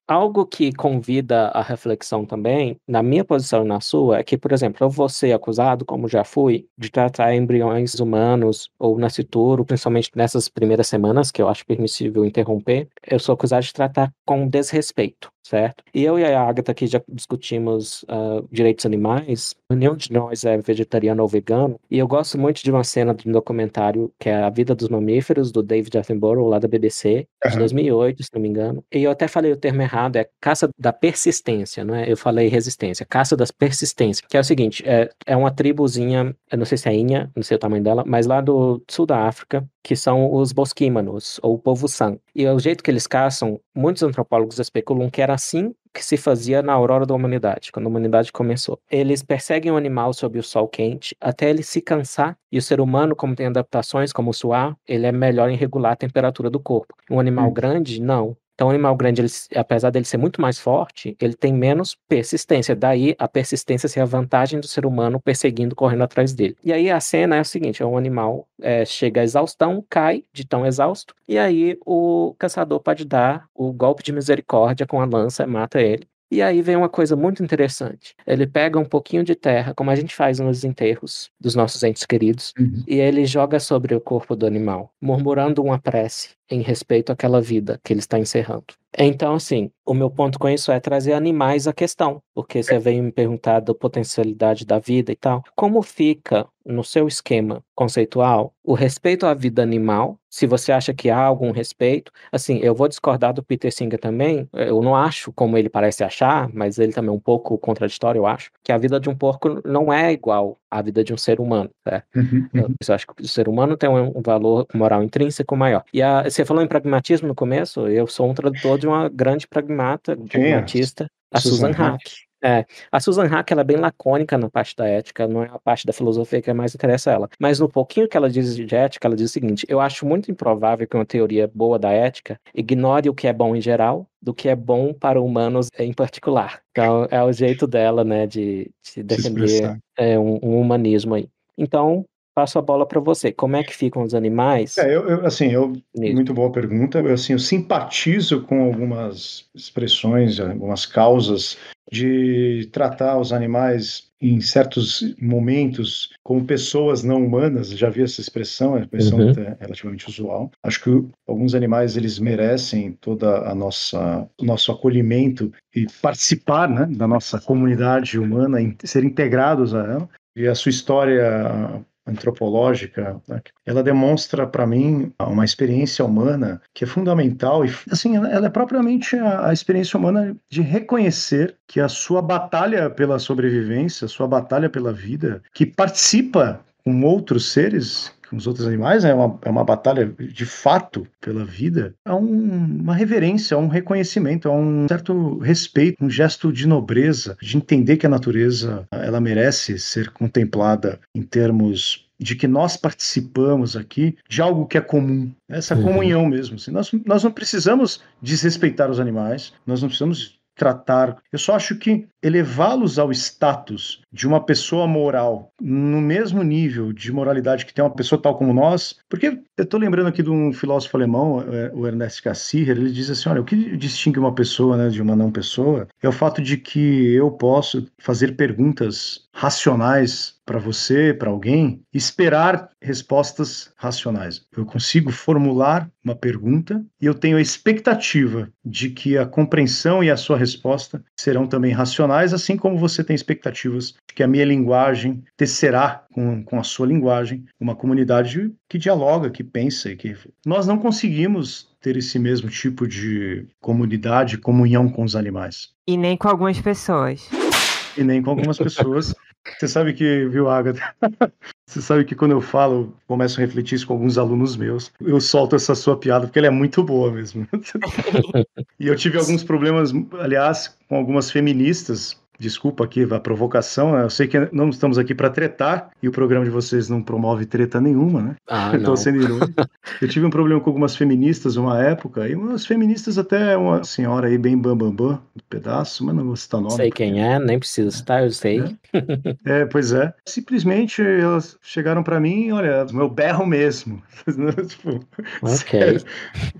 algo que convida a reflexão também, na minha posição e na sua, é que, por exemplo, eu vou ser acusado, como já fui, de tratar embriões humanos ou nascituro, principalmente nessas primeiras semanas, que eu acho permissível interromper, eu sou acusado de tratar com desrespeito certo? E eu e a Agatha aqui já discutimos uh, direitos animais, nenhum de nós é vegetariano ou vegano, e eu gosto muito de uma cena de um documentário que é A Vida dos Mamíferos, do David Attenborough, lá da BBC, uhum. de 2008, se não me engano. E eu até falei o termo errado, é caça da persistência, não é? Eu falei resistência, caça das persistências, que é o seguinte, é, é uma tribuzinha, eu não sei se é inha, não sei o tamanho dela, mas lá do sul da África, que são os bosquímanos, ou o povo san. E é o jeito que eles caçam, muitos antropólogos especulam que era assim que se fazia na aurora da humanidade, quando a humanidade começou. Eles perseguem o um animal sob o sol quente até ele se cansar, e o ser humano, como tem adaptações como suar, ele é melhor em regular a temperatura do corpo. Um animal hum. grande, não. Então, o animal grande, ele, apesar dele ser muito mais forte, ele tem menos persistência. Daí, a persistência ser a vantagem do ser humano perseguindo, correndo atrás dele. E aí, a cena é o seguinte: é um animal é, chega à exaustão, cai de tão exausto, e aí o caçador pode dar o golpe de misericórdia com a lança, mata ele. E aí vem uma coisa muito interessante. Ele pega um pouquinho de terra, como a gente faz nos enterros dos nossos entes queridos, uhum. e ele joga sobre o corpo do animal, murmurando uma prece em respeito àquela vida que ele está encerrando. Então, assim, o meu ponto com isso é trazer animais à questão, porque você veio me perguntar da potencialidade da vida e tal. Como fica no seu esquema conceitual o respeito à vida animal? Se você acha que há algum respeito, assim, eu vou discordar do Peter Singer também. Eu não acho como ele parece achar, mas ele também é um pouco contraditório, eu acho, que a vida de um porco não é igual a vida de um ser humano, tá? Uhum, Eu acho que o ser humano tem um valor moral intrínseco maior. E a, você falou em pragmatismo no começo, eu sou um tradutor de uma grande pragmata, é? pragmatista, a Susan Hack. É, a Susan Hack ela é bem lacônica na parte da ética, não é a parte da filosofia que é mais interessa ela. Mas no pouquinho que ela diz de ética, ela diz o seguinte: eu acho muito improvável que uma teoria boa da ética ignore o que é bom em geral do que é bom para humanos em particular. Então, é o jeito dela, né, de, de defender é, um, um humanismo aí. Então, passo a bola para você. Como é que ficam os animais? É, eu, eu assim, eu muito boa pergunta. Eu, assim, eu simpatizo com algumas expressões, algumas causas de tratar os animais em certos momentos como pessoas não humanas. Já vi essa expressão, é uma expressão uhum. relativamente usual. Acho que alguns animais eles merecem toda a nossa o nosso acolhimento e participar, né, da nossa comunidade humana, ser integrados a ela. E a sua história antropológica, né? ela demonstra para mim uma experiência humana que é fundamental e assim ela é propriamente a, a, experiência humana de reconhecer que a sua batalha pela sobrevivência, a sua batalha pela vida, que participa com outros seres com os outros animais, né? é, uma, é uma batalha de fato pela vida, é um, uma reverência, é um reconhecimento, é um certo respeito, um gesto de nobreza, de entender que a natureza ela merece ser contemplada em termos de que nós participamos aqui de algo que é comum, essa uhum. comunhão mesmo. Assim, nós, nós não precisamos desrespeitar os animais, nós não precisamos tratar. Eu só acho que elevá-los ao status de uma pessoa moral no mesmo nível de moralidade que tem uma pessoa tal como nós, porque eu estou lembrando aqui de um filósofo alemão, é, o Ernest Cassirer, ele diz assim, olha, o que distingue uma pessoa né, de uma não pessoa é o fato de que eu posso fazer perguntas racionais para você, para alguém, esperar respostas racionais. Eu consigo formular uma pergunta e eu tenho a expectativa de que a compreensão e a sua resposta serão também racionais, assim como você tem expectativas de que a minha linguagem tecerá com, com a sua linguagem uma comunidade que dialoga, que pensa e que. Nós não conseguimos ter esse mesmo tipo de comunidade, comunhão com os animais. E nem com algumas pessoas. E nem com algumas pessoas. Você sabe que, viu, Agatha? Você sabe que quando eu falo, começo a refletir isso com alguns alunos meus, eu solto essa sua piada, porque ela é muito boa mesmo. e eu tive alguns problemas, aliás, com algumas feministas Desculpa aqui a provocação, eu sei que não estamos aqui para tretar e o programa de vocês não promove treta nenhuma, né? Ah, eu tô sendo irônico. Eu tive um problema com algumas feministas uma época, e umas feministas até uma senhora aí bem bambambam bam, bam, do pedaço, mas não vou citar nome. Sei quem é, nem preciso citar, eu sei. É, é pois é. Simplesmente elas chegaram para mim, olha, meu berro mesmo. tipo, ok.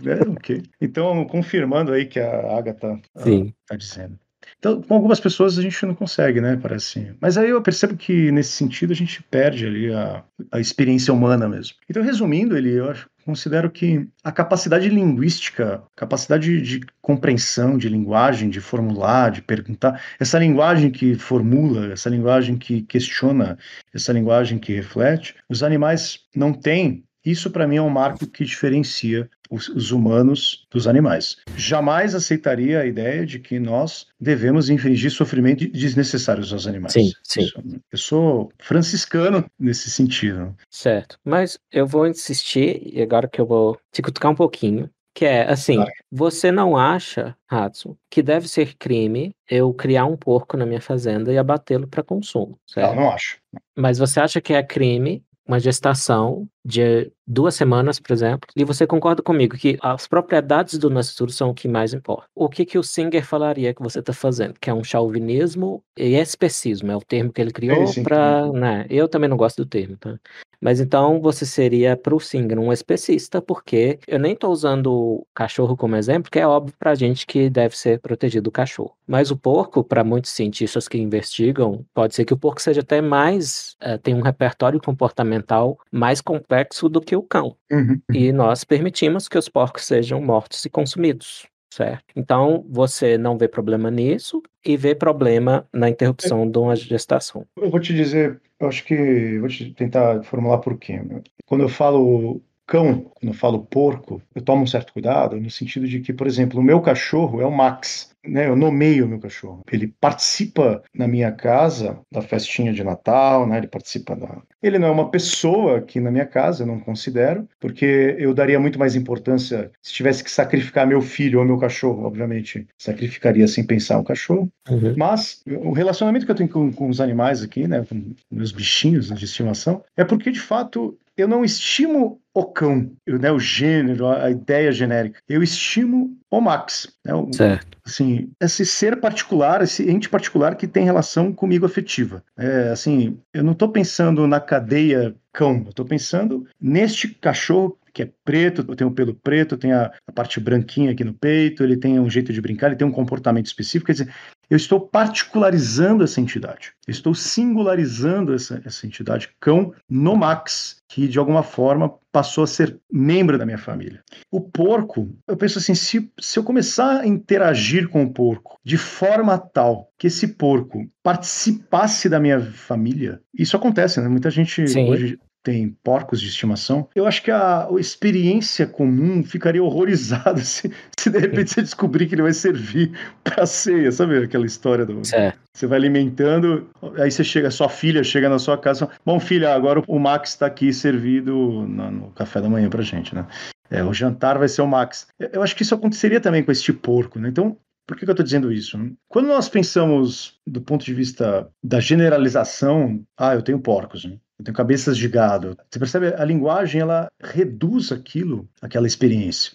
É, ok. Então, confirmando aí que a Agatha Sim. Ah, tá dizendo. Então, com algumas pessoas a gente não consegue, né? Parece. Assim. Mas aí eu percebo que nesse sentido a gente perde ali a, a experiência humana mesmo. Então, resumindo, ele, eu acho, considero que a capacidade linguística, capacidade de compreensão de linguagem, de formular, de perguntar, essa linguagem que formula, essa linguagem que questiona, essa linguagem que reflete, os animais não têm isso, para mim, é um marco que diferencia os, os, humanos dos animais. Jamais aceitaria a ideia de que nós devemos infringir sofrimento desnecessário aos animais. Sim, sim. Eu sou franciscano nesse sentido. Certo. Mas eu vou insistir, e agora que eu vou te cutucar um pouquinho, que é assim, claro. você não acha, Hudson, que deve ser crime eu criar um porco na minha fazenda e abatê-lo para consumo, certo? Não, não acho. Mas você acha que é crime uma gestação de eh, duas semanas, por exemplo, e você concorda comigo que as propriedades do nosso estudo são o que mais importa. O que, que o Singer falaria que você está fazendo? Que é um chauvinismo e especismo, é o termo que ele criou é para... Né? Eu também não gosto do termo, tá? Mas então você seria para o Singer um especista, porque eu nem estou usando o cachorro como exemplo, que é óbvio para a gente que deve ser protegido o cachorro. Mas o porco, para muitos cientistas que investigam, pode ser que o porco seja até mais, eh, tem um repertório comportamental mais completo complexo do que o cão. Uhum, uhum. E nós permitimos que os porcos sejam mortos e consumidos. Certo. Então, você não vê problema nisso e vê problema na interrupção de uma gestação. Eu vou te dizer, eu acho que vou te tentar formular por quê. Quando eu falo cão, quando eu falo porco, eu tomo um certo cuidado no sentido de que, por exemplo, o meu cachorro é o Max. Né, eu nomeio o meu cachorro. Ele participa na minha casa da festinha de Natal, né? Ele participa da. Ele não é uma pessoa aqui na minha casa eu não considero, porque eu daria muito mais importância se tivesse que sacrificar meu filho ou meu cachorro, obviamente sacrificaria sem pensar o cachorro. Uhum. Mas o relacionamento que eu tenho com, com os animais aqui, né, com meus bichinhos de estimação, é porque de fato eu não estimo o cão, né, o gênero, a ideia genérica. Eu estimo o Max. Né, o, certo. Assim, esse ser particular, esse ente particular que tem relação comigo afetiva. É, assim, eu não estou pensando na cadeia cão, eu estou pensando neste cachorro que é preto, tem o pelo preto, tem a, a, parte branquinha aqui no peito, ele tem um jeito de brincar, ele tem um comportamento específico. Quer dizer, eu estou particularizando essa entidade, eu estou singularizando essa, essa entidade cão no Max, que de alguma forma passou a ser membro da minha família. O porco, eu penso assim, se, se eu começar a interagir com o porco de forma tal que esse porco participasse da minha família, isso acontece, né? Muita gente Sim. hoje tem porcos de estimação, eu acho que a, experiência comum ficaria horrorizada se, se de repente você descobrir que ele vai servir pra ceia, sabe? Aquela história do. É. Você vai alimentando, aí você chega, sua filha chega na sua casa, bom, filha, agora o Max tá aqui servido no, no café da manhã pra gente, né? É, o jantar vai ser o Max. Eu acho que isso aconteceria também com este porco, né? Então, por que, que eu estou dizendo isso? Quando nós pensamos do ponto de vista da generalização, ah, eu tenho porcos, né? eu tenho cabeças de gado. Você percebe? A linguagem, ela reduz aquilo, aquela experiência.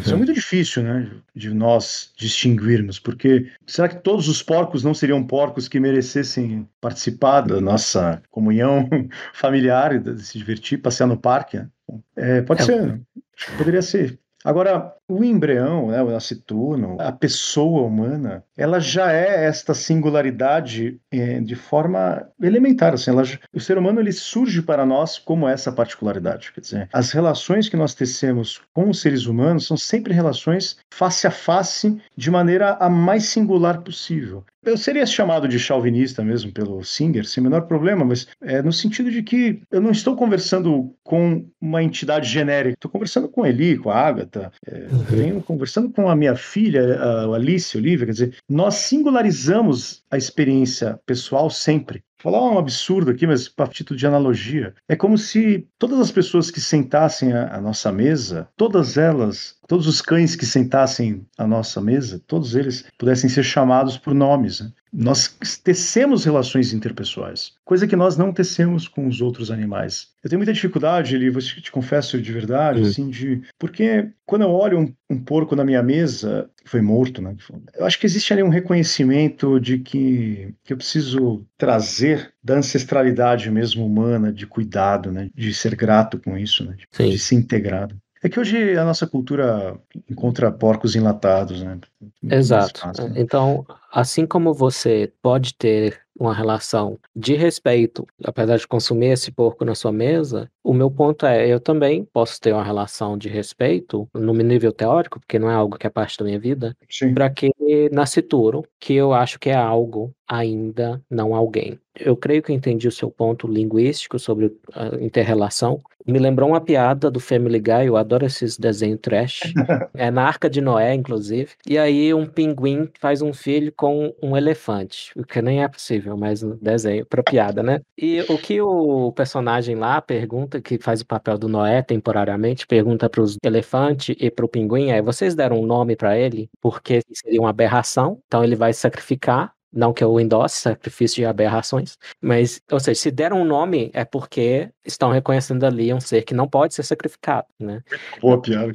Isso é uhum. muito difícil, né? De nós distinguirmos, porque será que todos os porcos não seriam porcos que merecessem participar da nossa comunhão familiar, se divertir, passear no parque? Né? É, pode é. ser. poderia ser. Agora, o embrião, né, o acetuno, a pessoa humana, ela já é esta singularidade é, de forma elementar. Assim, ela, o ser humano ele surge para nós como essa particularidade. Quer dizer, as relações que nós tecemos com os seres humanos são sempre relações face a face, de maneira a mais singular possível. Eu seria chamado de chauvinista mesmo pelo Singer, sem o menor problema, mas é no sentido de que eu não estou conversando com uma entidade genérica, estou conversando com Eli, com a Agatha, é, eh, venho conversando com a minha filha, a Alice Olivia, quer dizer, nós singularizamos a experiência pessoal sempre. Vou falar um absurdo aqui, mas a título de analogia, é como se todas as pessoas que sentassem à nossa mesa, todas elas, todos os cães que sentassem à nossa mesa, todos eles pudessem ser chamados por nomes. Né? Nós tecemos relações interpessoais, coisa que nós não tecemos com os outros animais. Eu tenho muita dificuldade, vou te confesso de verdade, uhum. assim, de. Porque quando eu olho um, um, porco na minha mesa, que foi morto, né? Eu acho que existe ali um reconhecimento de que, que eu preciso trazer da ancestralidade mesmo humana, de cuidado, né? De ser grato com isso, né? De, de ser integrado. É que hoje a nossa cultura encontra porcos enlatados, né? Exato. Fácil, né? Então, assim como você pode ter uma relação de respeito, apesar de consumir esse porco na sua mesa, o meu ponto é, eu também posso ter uma relação de respeito no nível teórico, porque não é algo que é parte da minha vida, para aquele nascituro que eu acho que é algo ainda não alguém. Eu creio que entendi o seu ponto linguístico sobre a ah, interrelação. Me lembrou uma piada do Family Guy, eu adoro esses desenhos trash. É na Arca de Noé, inclusive. E aí um pinguim faz um filho com um elefante, o que nem é possível, mas um desenho, para piada, né? E o que o personagem lá pergunta, que faz o papel do Noé temporariamente, pergunta para os elefante e para o pinguim é: vocês deram um nome para ele? Porque seria uma aberração, então ele vai sacrificar não que eu endosse sacrifício de aberrações, mas, ou seja, se deram um nome é porque estão reconhecendo ali um ser que não pode ser sacrificado, né? Boa piada.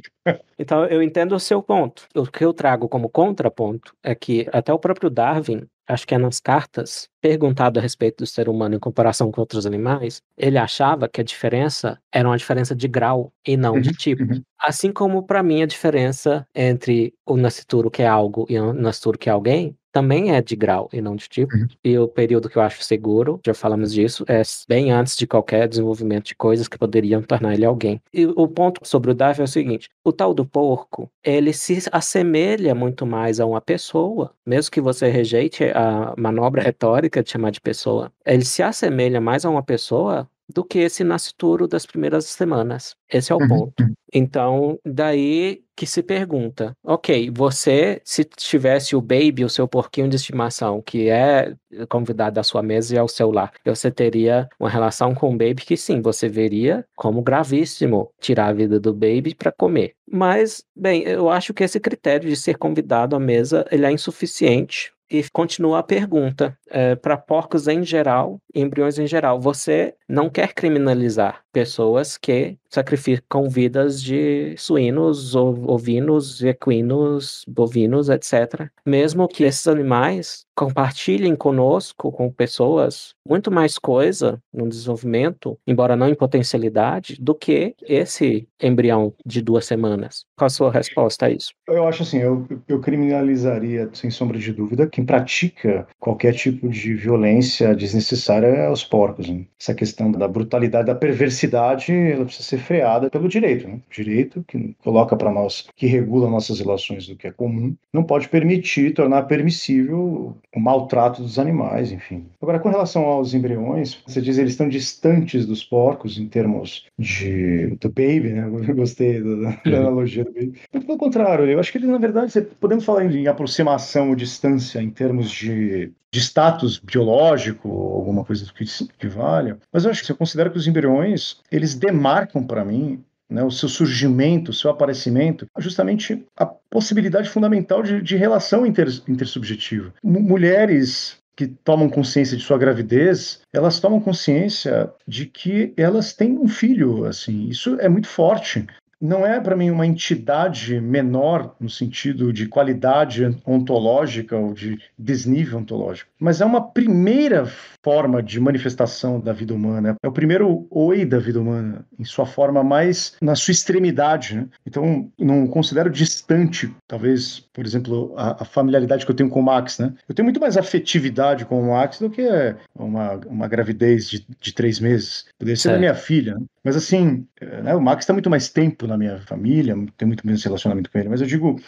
Então, eu entendo o seu ponto. O que eu trago como contraponto é que até o próprio Darwin, acho que é nas cartas, perguntado a respeito do ser humano em comparação com outros animais, ele achava que a diferença era uma diferença de grau e não de uhum, tipo. Uhum. Assim como, para mim, a diferença entre o nascituro que é algo e o nascituro que é alguém também é de grau e não de tipo. Uhum. E o período que eu acho seguro, já falamos disso, é bem antes de qualquer desenvolvimento de coisas que poderiam tornar ele alguém. E o ponto sobre o Davi é o seguinte: o tal do porco, ele se assemelha muito mais a uma pessoa, mesmo que você rejeite a manobra retórica de chamar de pessoa. Ele se assemelha mais a uma pessoa do que esse nascituro das primeiras semanas. Esse é o uhum. ponto. Uhum. Então, daí que se pergunta, ok, você se tivesse o baby, o seu porquinho de estimação, que é convidado à sua mesa e ao seu lar, você teria uma relação com o baby que sim, você veria como gravíssimo tirar a vida do baby para comer. Mas, bem, eu acho que esse critério de ser convidado à mesa ele é insuficiente e continua a pergunta. É, para porcos em geral, embriões em geral, você não quer criminalizar pessoas que sacrificam vidas de suínos, ovinos, equinos, bovinos, etc. Mesmo que esses animais compartilhem conosco, com pessoas, muito mais coisa no desenvolvimento, embora não em potencialidade, do que esse embrião de duas semanas. Qual a sua resposta a isso? Eu acho assim, eu, eu criminalizaria, sem sombra de dúvida, quem pratica qualquer tipo de violência desnecessária aos porcos. Né? Essa questão da brutalidade, da perversidade, ela precisa ser freada pelo direito. Né? O direito que coloca para nós, que regula nossas relações do que é comum, não pode permitir, tornar permissível o maltrato dos animais, enfim. Agora, com relação aos embriões, você diz que eles estão distantes dos porcos em termos de do baby, né? Eu gostei da, da uhum. analogia do baby. pelo contrário, eu acho que eles, na verdade, podemos falar em, aproximação ou distância em termos de de status biológico, alguma coisa que, que valha. Mas eu acho que eu considero que os embriões, eles demarcam para mim né, o seu surgimento, o seu aparecimento, justamente a possibilidade fundamental de, de relação inter, intersubjetiva. M mulheres que tomam consciência de sua gravidez, elas tomam consciência de que elas têm um filho, assim, isso é muito forte não é para mim uma entidade menor no sentido de qualidade ontológica ou de desnível ontológico, mas é uma primeira forma de manifestação da vida humana, é o primeiro oi da vida humana em sua forma mais na sua extremidade. Né? Então, não considero distante, talvez, por exemplo, a, a, familiaridade que eu tenho com o Max, né? Eu tenho muito mais afetividade com o Max do que uma, uma gravidez de, de três meses. Poderia ser da minha filha. Né? Mas assim, eh, né, o Max está muito mais tempo na minha família, tenho muito menos relacionamento com ele, mas eu digo,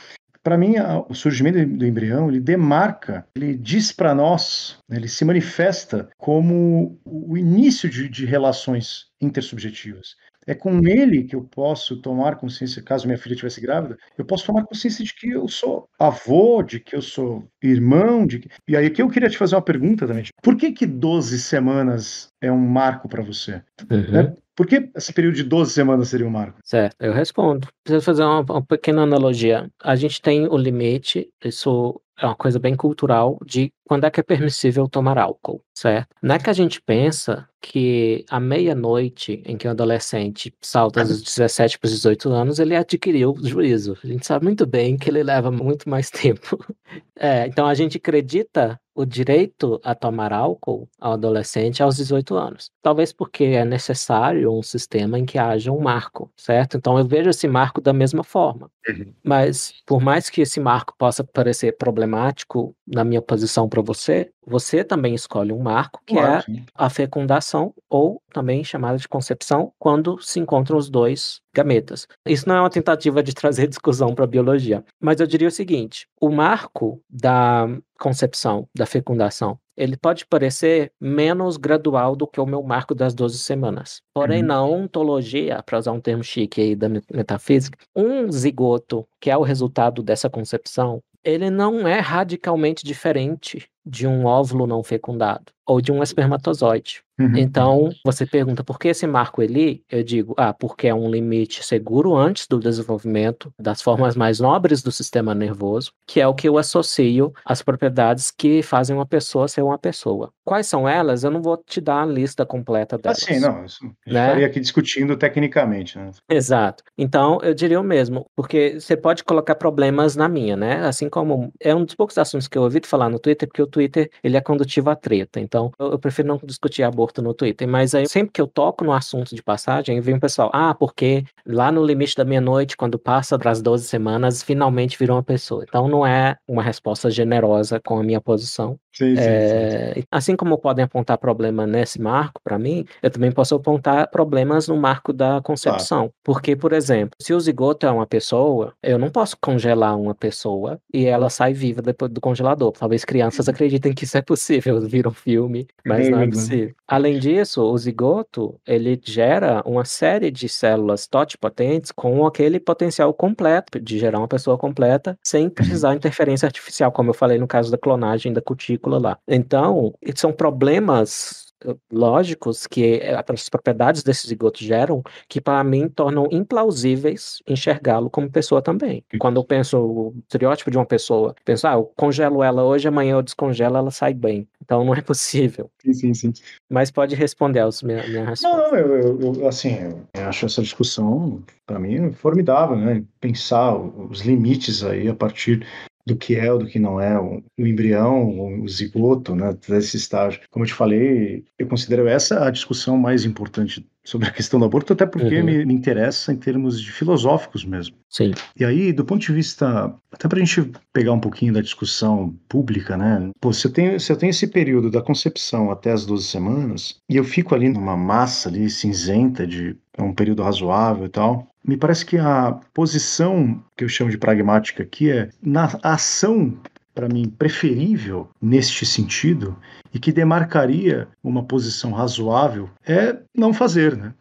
para mim, o surgimento do embrião, ele demarca, ele diz para nós, né, ele se manifesta como o início de, de relações intersubjetivas. É com ele que eu posso tomar consciência, caso minha filha estivesse grávida, eu posso tomar consciência de que eu sou avô, de que eu sou irmão, de que... E aí que eu queria te fazer uma pergunta também. Tipo, por que que 12 semanas é um marco para você? Uhum. É, por que esse período de 12 semanas seria um marco? Certo, eu respondo. Preciso fazer uma, uma pequena analogia. A gente tem o limite, isso é uma coisa bem cultural, de quando é que é permissível tomar álcool. Certo. Não é que a gente pensa que a meia-noite em que um adolescente salta dos 17 para os 18 anos, ele adquiriu juízo. A gente sabe muito bem que ele leva muito mais tempo. É, então a gente acredita o direito a tomar álcool ao adolescente aos 18 anos. Talvez porque é necessário um sistema em que haja um marco, certo? Então eu vejo esse marco da mesma forma. Uhum. Mas por mais que esse marco possa parecer problemático na minha posição para você, você também escolhe um marco, que claro, é a fecundação, ou também chamada de concepção, quando se encontram os dois gametas. Isso não é uma tentativa de trazer discussão para a biologia, mas eu diria o seguinte: o marco da concepção, da fecundação, ele pode parecer menos gradual do que o meu marco das 12 semanas. Porém, uhum. na ontologia, para usar um termo chique aí da metafísica, um zigoto, que é o resultado dessa concepção, ele não é radicalmente diferente de um óvulo não fecundado ou de um espermatozoide. Uhum. Então, você pergunta por que esse marco ele? Eu digo, ah, porque é um limite seguro antes do desenvolvimento das formas mais nobres do sistema nervoso, que é o que eu associo às propriedades que fazem uma pessoa ser uma pessoa. Quais são elas? Eu não vou te dar a lista completa ah, delas. Assim, não, isso, né? estaria aqui discutindo tecnicamente, né? Exato. Então, eu diria o mesmo, porque você pode colocar problemas na minha, né? Assim como é um dos poucos assuntos que eu ouvi falar no Twitter, porque o Twitter, ele é condutivo à treta. Então, eu, eu, prefiro não discutir aborto no Twitter. Mas aí, sempre que eu toco no assunto de passagem, vem o pessoal, ah, porque lá no limite da meia-noite, quando passa das 12 semanas, finalmente virou uma pessoa. Então, não é uma resposta generosa com a minha posição. Sim, é, sim, Assim como podem apontar problema nesse marco, para mim, eu também posso apontar problemas no marco da concepção. Porque, por exemplo, se o zigoto é uma pessoa, eu não posso congelar uma pessoa e ela sai viva depois do congelador. Talvez crianças uhum. acreditem que isso é possível, viram um filme, é mas não é possível. Né? Além disso, o zigoto, ele gera uma série de células totipotentes com aquele potencial completo de gerar uma pessoa completa sem uhum. precisar de interferência artificial, como eu falei no caso da clonagem da cutícula lá. Então, são problemas eh, lógicos que eh, as propriedades desses zigoto geram, que para mim tornam implausíveis enxergá-lo como pessoa também. Quando eu penso o estereótipo de uma pessoa, penso, ah, eu congelo ela hoje, amanhã eu descongelo, ela sai bem. Então não é possível. Sim, sim, sim. Mas pode responder a minha, minha resposta. Não, eu, eu assim, eu acho essa discussão, para mim, formidável, né? Pensar os limites aí a partir do que é ou do que não é, o, o embrião, o zigoto, né, desse estágio. Como eu te falei, eu considero essa a discussão mais importante sobre a questão do aborto, até porque uhum. me, me, interessa em termos de filosóficos mesmo. Sim. E aí, do ponto de vista, até para a gente pegar um pouquinho da discussão pública, né? Pô, tenho se eu tenho esse período da concepção até as 12 semanas, e eu fico ali numa massa ali cinzenta de é um período razoável e tal. Me parece que a posição que eu chamo de pragmática aqui é na ação para mim preferível neste sentido e que demarcaria uma posição razoável é não fazer, né?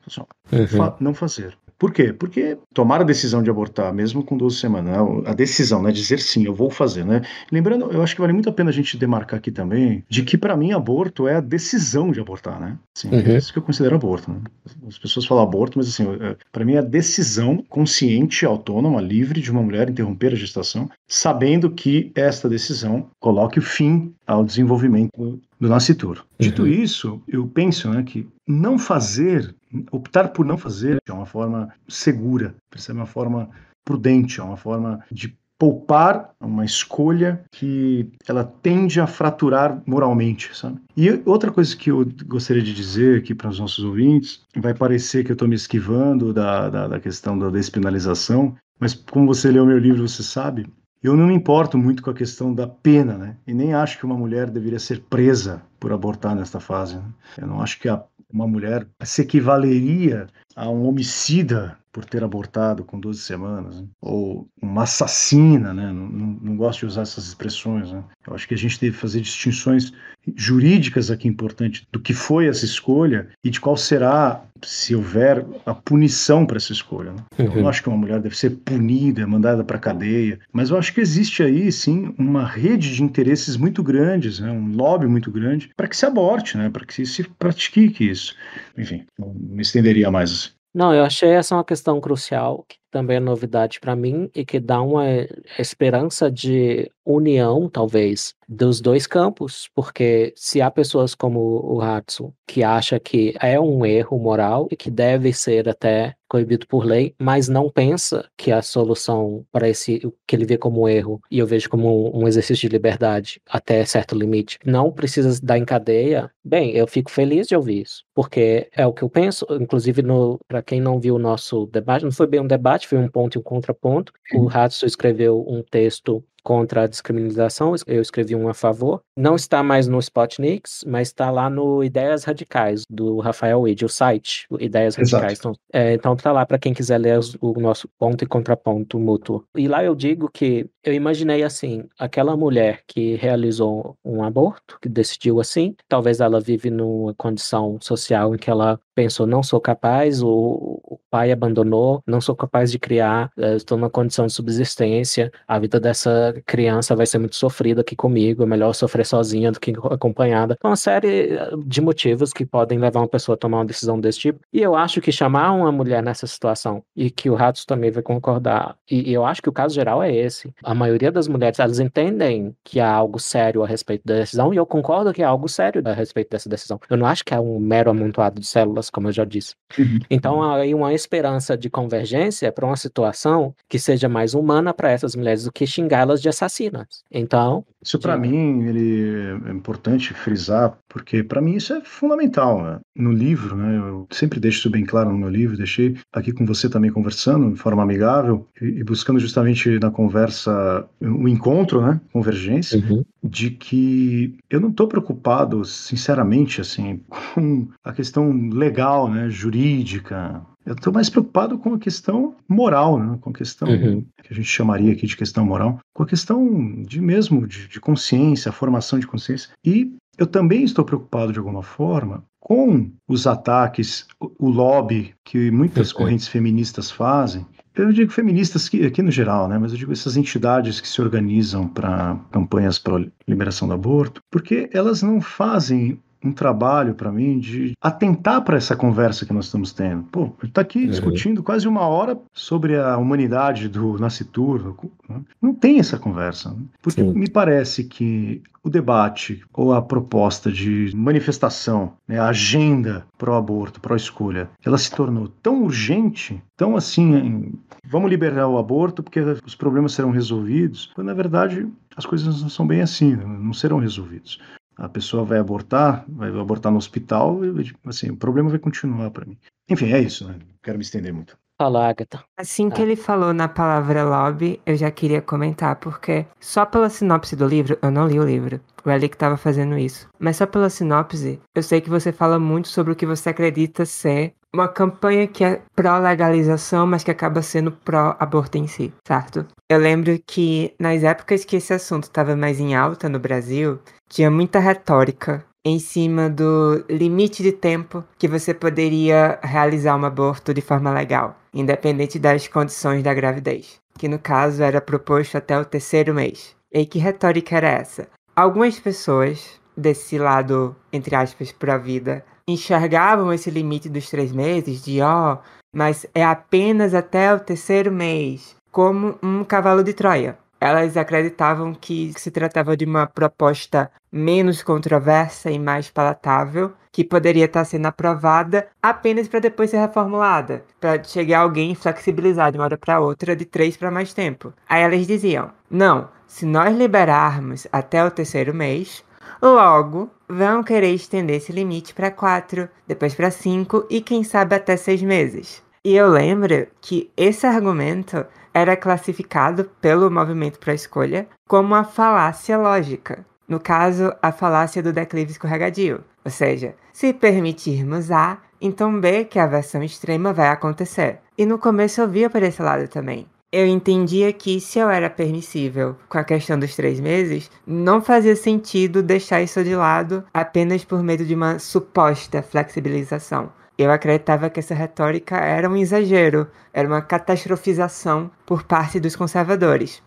Uhum. Fa não fazer. Por quê? Porque tomar a decisão de abortar, mesmo com 12 semanas, né, a decisão, né, dizer sim, eu vou fazer, né? Lembrando, eu acho que vale muito a pena a gente demarcar aqui também, de que para mim aborto é a decisão de abortar, né? É uhum. É isso que eu considero aborto, né? As pessoas falam aborto, mas assim, é, para mim é a decisão consciente, autônoma, livre de uma mulher interromper a gestação, sabendo que esta decisão coloque o fim ao desenvolvimento do Nascitur. Uhum. Dito uhum. isso, eu penso né, que não fazer, optar por não fazer é uma forma segura, percebe? Uma forma prudente, é uma forma de poupar é uma escolha que ela tende a fraturar moralmente, sabe? E outra coisa que eu gostaria de dizer aqui para os nossos ouvintes, vai parecer que eu estou me esquivando da, da, da questão da despenalização, mas como você leu meu livro, você sabe, eu não me importo muito com a questão da pena, né? E nem acho que uma mulher deveria ser presa por abortar nesta fase. Né? Eu não acho que a, uma mulher se equivaleria a um homicida por ter abortado com 12 semanas, né? ou uma assassina, né? Não, não, não, gosto de usar essas expressões. Né? Eu acho que a gente deve fazer distinções jurídicas aqui importantes do que foi essa escolha e de qual será, se houver, a punição para essa escolha. Né? Uhum. Eu não uhum. acho que uma mulher deve ser punida, é mandada para cadeia, mas eu acho que existe aí, sim, uma rede de interesses muito grandes, né? um lobby muito grande, para que se aborte, né? para que se pratique isso. Enfim, não me estenderia mais não, eu achei essa uma questão crucial, que também é novidade para mim e que dá uma eh, esperança de união, talvez, dos dois campos, porque se há pessoas como o Hatsu, que acha que é um erro moral e que deve ser até proibido por lei, mas não pensa que a solução para esse que ele vê como um erro, e eu vejo como um exercício de liberdade até certo limite, não precisa dar em cadeia, bem, eu fico feliz de ouvir isso, porque é o que eu penso, inclusive para quem não viu o nosso debate, não foi bem um debate, foi um ponto e um contraponto, o Hatsu escreveu um texto contra a discriminação eu escrevi um a favor. Não está mais no Spotniks, mas está lá no Ideias Radicais, do Rafael Wade, o site Ideias Exato. Radicais. Então, é, então tá lá para quem quiser ler o nosso ponto e contraponto mútuo. E lá eu digo que eu imaginei assim, aquela mulher que realizou um aborto, que decidiu assim, talvez ela vive numa condição social em que ela pensou não sou capaz, o, pai abandonou, não sou capaz de criar, eh, estou numa condição de subsistência, a vida dessa criança vai ser muito sofrida aqui comigo, é melhor sofrer sozinha do que acompanhada. Então, uma série eh, de motivos que podem levar uma pessoa a tomar uma decisão desse tipo. E eu acho que chamar uma mulher nessa situação, e que o Ratos também vai concordar, e, e eu acho que o caso geral é esse. A maioria das mulheres, elas entendem que há algo sério a respeito da decisão, e eu concordo que há algo sério a respeito dessa decisão. Eu não acho que é um mero amontoado de células como eu já disse. Uhum. Então, há aí uma esperança de convergência é para uma situação que seja mais humana para essas mulheres do que xingá-las de assassinas. Então. Isso, para de... mim, ele é importante frisar, porque para mim isso é fundamental. Né? No livro, né, eu sempre deixo isso bem claro no meu livro, deixei aqui com você também conversando de forma amigável e buscando justamente na conversa o um encontro, né, convergência, uhum. de que eu não estou preocupado, sinceramente, assim, com a questão legal legal, né, jurídica. Eu estou mais preocupado com a questão moral, né, com a questão uhum. que a gente chamaria aqui de questão moral, com a questão de mesmo de, de consciência, formação de consciência. E eu também estou preocupado de alguma forma com os ataques, o lobby que muitas uhum. correntes feministas fazem. Eu digo feministas que, aqui no geral, né? Mas eu digo essas entidades que se organizam para campanhas para liberação do aborto, porque elas não fazem um trabalho para mim de atentar para essa conversa que nós estamos tendo. Pô, ele está aqui uhum. discutindo quase uma hora sobre a humanidade do nascituro. Né? Não tem essa conversa. Né? Porque Sim. me parece que o debate ou a proposta de manifestação, né, a agenda pro aborto pro escolha ela se tornou tão urgente, tão assim, em, vamos liberar o aborto porque os problemas serão resolvidos, quando na verdade as coisas não são bem assim, né? não serão resolvidos a pessoa vai abortar, vai abortar no hospital, e, assim, o problema vai continuar para mim. Enfim, é isso, né? Não quero me estender muito. Agatha. Assim que ah. ele falou na palavra lobby, eu já queria comentar, porque só pela sinopse do livro, eu não li o livro, o ali que estava fazendo isso, mas só pela sinopse, eu sei que você fala muito sobre o que você acredita ser uma campanha que é pró-legalização, mas que acaba sendo pró-aborto em si, certo? Eu lembro que nas épocas que esse assunto estava mais em alta no Brasil, tinha muita retórica em cima do limite de tempo que você poderia realizar um aborto de forma legal independente das condições da gravidez, que no caso era proposto até o terceiro mês. E que retórica era essa? Algumas pessoas desse lado, entre aspas, para a vida, enxergavam esse limite dos três meses de ó, oh, mas é apenas até o terceiro mês, como um cavalo de Troia. Elas acreditavam que se tratava de uma proposta menos controversa e mais palatável, que poderia estar sendo aprovada apenas para depois ser reformulada, para chegar alguém flexibilizado de uma hora para outra, de três para mais tempo. Aí elas diziam: não, se nós liberarmos até o terceiro mês, logo vão querer estender esse limite para quatro, depois para cinco e quem sabe até seis meses. E eu lembro que esse argumento era classificado pelo movimento para a escolha como uma falácia lógica. No caso, a falácia do declive escorregadio, ou seja, se permitirmos A, então B, que é a versão extrema, vai acontecer. E no começo eu via por esse lado também. Eu entendia que se eu era permissível com a questão dos três meses, não fazia sentido deixar isso de lado apenas por medo de uma suposta flexibilização. Eu acreditava que essa retórica era um exagero, era uma catastrofização por parte dos conservadores.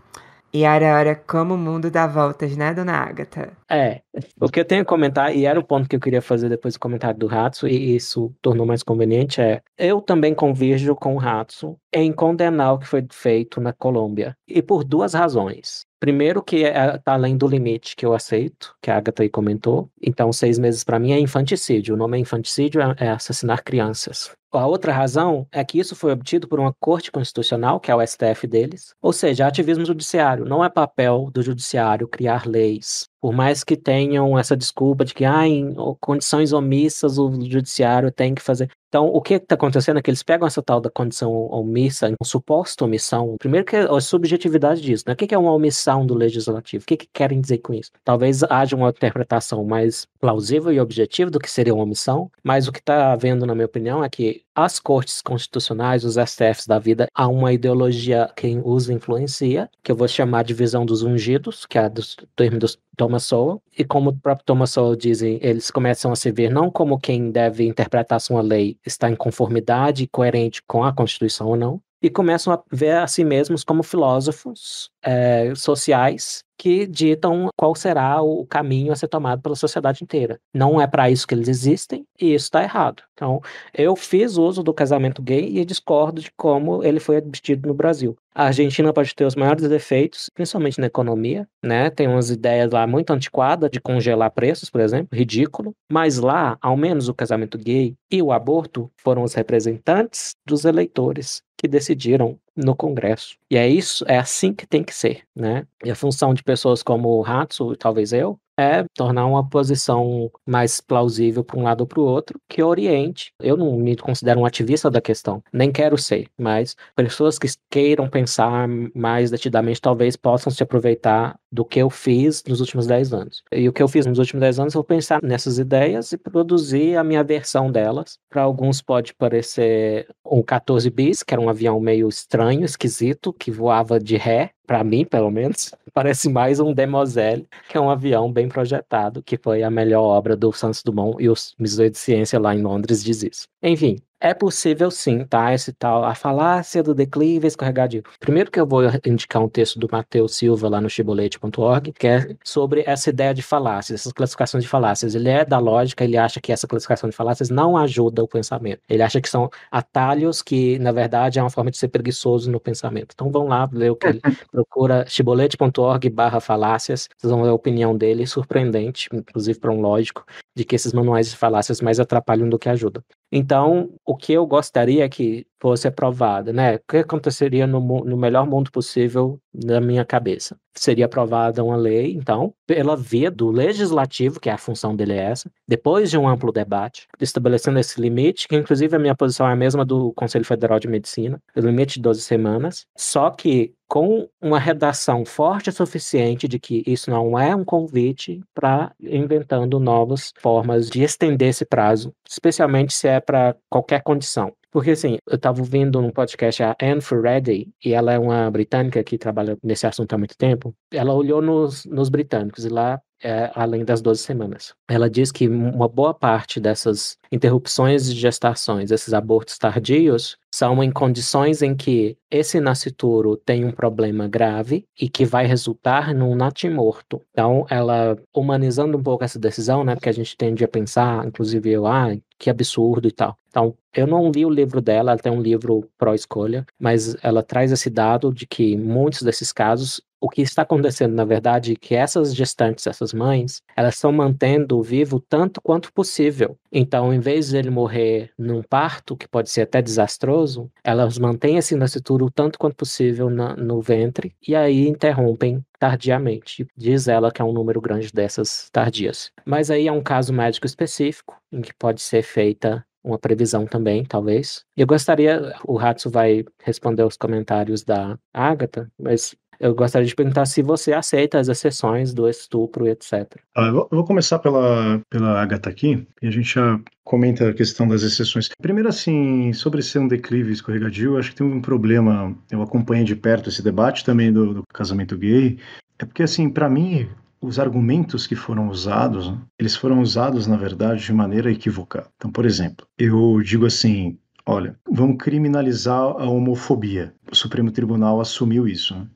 E era hora como o mundo dá voltas, né, dona Agatha? É, o que eu tenho a comentar, e era o ponto que eu queria fazer depois do comentário do Ratsu, e isso tornou mais conveniente, é eu também converjo com o Ratsu em condenar o que foi feito na Colômbia. E por duas razões. Primeiro, que é, além do limite que eu aceito, que a Agatha aí comentou. Então, seis meses para mim é infanticídio. O nome é infanticídio, é, é assassinar crianças. A outra razão é que isso foi obtido por uma corte constitucional, que é o STF deles, ou seja, ativismo judiciário. Não é papel do judiciário criar leis por mais que tenham essa desculpa de que, ah, em condições omissas o judiciário tem que fazer. Então, o que é está acontecendo é que eles pegam essa tal da condição omissa, um suposta omissão. Primeiro que a é, é subjetividade disso, né? O que é uma omissão do legislativo? O que, que querem dizer com isso? Talvez haja uma interpretação mais plausível e objetiva do que seria uma omissão, mas o que está havendo, na minha opinião, é que as cortes constitucionais, os STFs da vida, há uma ideologia que usa influencia, que eu vou chamar de visão dos ungidos, que é do termo dos, Thomas Sowell. E como o próprio Thomas Sowell dizem, eles começam a se ver não como quem deve interpretar se uma lei está em conformidade e coerente com a Constituição ou não, e começam a ver a si mesmos como filósofos é, sociais que ditam qual será o caminho a ser tomado pela sociedade inteira. Não é para isso que eles existem e isso está errado. Então, eu fiz uso do casamento gay e discordo de como ele foi admitido no Brasil. A Argentina pode ter os maiores defeitos, principalmente na economia, né? Tem umas ideias lá muito antiquadas de congelar preços, por exemplo, ridículo. Mas lá, ao menos o casamento gay e o aborto foram os representantes dos eleitores que decidiram no Congresso. E é isso, é assim que tem que ser, né? E a função de pessoas como o Hatsu, talvez eu, é tornar uma posição mais plausível para um lado ou para o outro, que oriente. Eu não me considero um ativista da questão, nem quero ser, mas pessoas que queiram pensar mais detidamente talvez possam se aproveitar do que eu fiz nos últimos 10 anos. E o que eu fiz nos últimos 10 anos, eu vou pensar nessas ideias e produzir a minha versão delas. Para alguns pode parecer um 14 bis, que era um avião meio estranho, esquisito, que voava de ré, para mim, pelo menos, parece mais um Demoiselle, que é um avião bem projetado, que foi a melhor obra do Santos Dumont e o Museu de Ciência lá em Londres diz isso. Enfim, é possível sim, tá? Esse tal, a falácia do declive escorregadio. Primeiro que eu vou indicar um texto do Matheus Silva lá no chibolete.org, que é sobre essa ideia de falácias, essas classificações de falácias. Ele é da lógica, ele acha que essa classificação de falácias não ajuda o pensamento. Ele acha que são atalhos que, na verdade, é uma forma de ser preguiçoso no pensamento. Então vão lá ler o que ele procura, chibolete.org barra falácias. Vocês vão ver a opinião dele, surpreendente, inclusive para um lógico, de que esses manuais de falácias mais atrapalham do que ajudam. Então, o que eu gostaria é que fosse aprovada, né? O que aconteceria no, no, melhor mundo possível na minha cabeça? Seria aprovada uma lei, então, pela via do legislativo, que é a função dele é essa, depois de um amplo debate, estabelecendo esse limite, que inclusive a minha posição é a mesma do Conselho Federal de Medicina, o limite de 12 semanas, só que com uma redação forte o suficiente de que isso não é um convite para inventando novas formas de estender esse prazo, especialmente se é para qualquer condição. Porque, assim, eu estava vendo num podcast a Anne Freddy, e ela é uma britânica que trabalha nesse assunto há muito tempo. Ela olhou nos, nos britânicos, e lá é, além das 12 semanas. Ela diz que uma boa parte dessas interrupções de gestações, esses abortos tardios, são em condições em que esse nascituro tem um problema grave e que vai resultar num natimorto. Então, ela humanizando um pouco essa decisão, né, porque a gente tende a pensar, inclusive eu, ah, que absurdo e tal. Então, eu não li o livro dela, ela tem um livro pró-escolha, mas ela traz esse dado de que muitos desses casos o que está acontecendo, na verdade, é que essas gestantes, essas mães, elas estão mantendo vivo tanto quanto possível. Então, em vez dele morrer num parto, que pode ser até desastroso, elas mantêm esse nascituro o tanto quanto possível na, no ventre e aí interrompem tardiamente. Diz ela que é um número grande dessas tardias. Mas aí é um caso médico específico, em que pode ser feita uma previsão também, talvez. Eu gostaria, o Hatsu vai responder os comentários da Agatha, mas eu gostaria de perguntar se você aceita as exceções do estupro, etc. Ah, eu vou começar pela, pela Agatha aqui, e a gente já comenta a questão das exceções. Primeiro, assim, sobre ser um declive escorregadio, acho que tem um problema. Eu acompanho de perto esse debate também do, do casamento gay. É porque, assim, para mim, os argumentos que foram usados, eles foram usados, na verdade, de maneira equivocada. Então, por exemplo, eu digo assim, olha, vamos criminalizar a homofobia. O Supremo Tribunal assumiu isso. Né?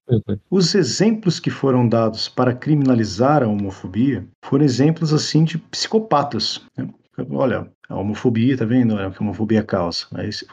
Os exemplos que foram dados para criminalizar a homofobia foram exemplos assim de psicopatas. Né? olha, a homofobia, tá vendo? o é que a homofobia é causa.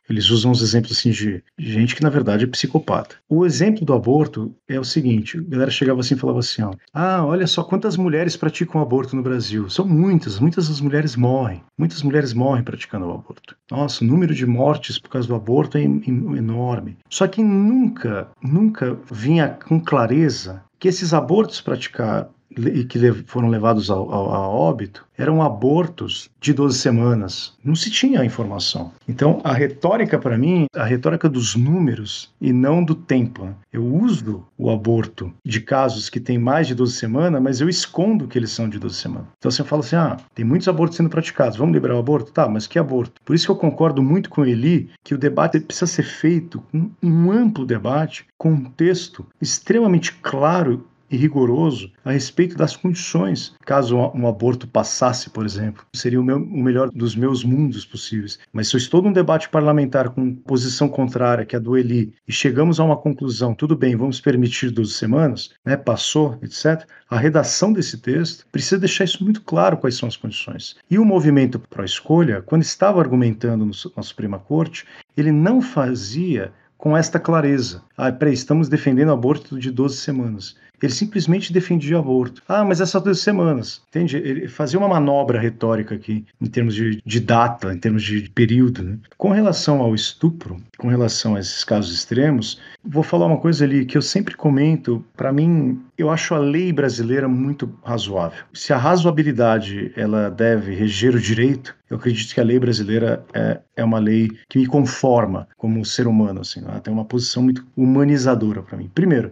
eles usam uns exemplos assim de gente que na verdade é psicopata. O exemplo do aborto é o seguinte: a galera chegava assim e falava assim: ó, ah, olha só quantas mulheres praticam aborto no Brasil. São muitas, muitas das mulheres morrem. Muitas mulheres morrem praticando o aborto. Nossa, o número de mortes por causa do aborto é enorme. Só que nunca, nunca vinha com clareza que esses abortos praticar, e que foram levados a, a, óbito eram abortos de 12 semanas. Não se tinha a informação. Então, a retórica, para mim, a retórica dos números e não do tempo. Né? Eu uso o aborto de casos que têm mais de 12 semanas, mas eu escondo que eles são de 12 semanas. Então, você fala assim: ah, tem muitos abortos sendo praticados, vamos liberar o aborto? Tá, mas que aborto? Por isso que eu concordo muito com Eli que o debate precisa ser feito um, um amplo debate, com um texto extremamente claro e rigoroso a respeito das condições, caso um aborto passasse, por exemplo. Seria o, meu, o melhor dos meus mundos possíveis. Mas se eu estou num debate parlamentar com posição contrária, que é a do Eli, e chegamos a uma conclusão, tudo bem, vamos permitir 12 semanas, né, passou, etc., a redação desse texto precisa deixar isso muito claro quais são as condições. E o movimento pró-escolha, quando estava argumentando na Suprema Corte, ele não fazia com esta clareza. Ah, peraí, estamos defendendo aborto de 12 semanas. Ele simplesmente defendia o aborto. Ah, mas é só duas semanas. Entende? Ele fazia uma manobra retórica aqui, em termos de, de data, em termos de período. Né? Com relação ao estupro, com relação a esses casos extremos, vou falar uma coisa ali que eu sempre comento. Para mim, eu acho a lei brasileira muito razoável. Se a razoabilidade ela deve reger o direito, eu acredito que a lei brasileira é, é uma lei que me conforma como ser humano, assim, ela né? tem uma posição muito humanizadora para mim. Primeiro,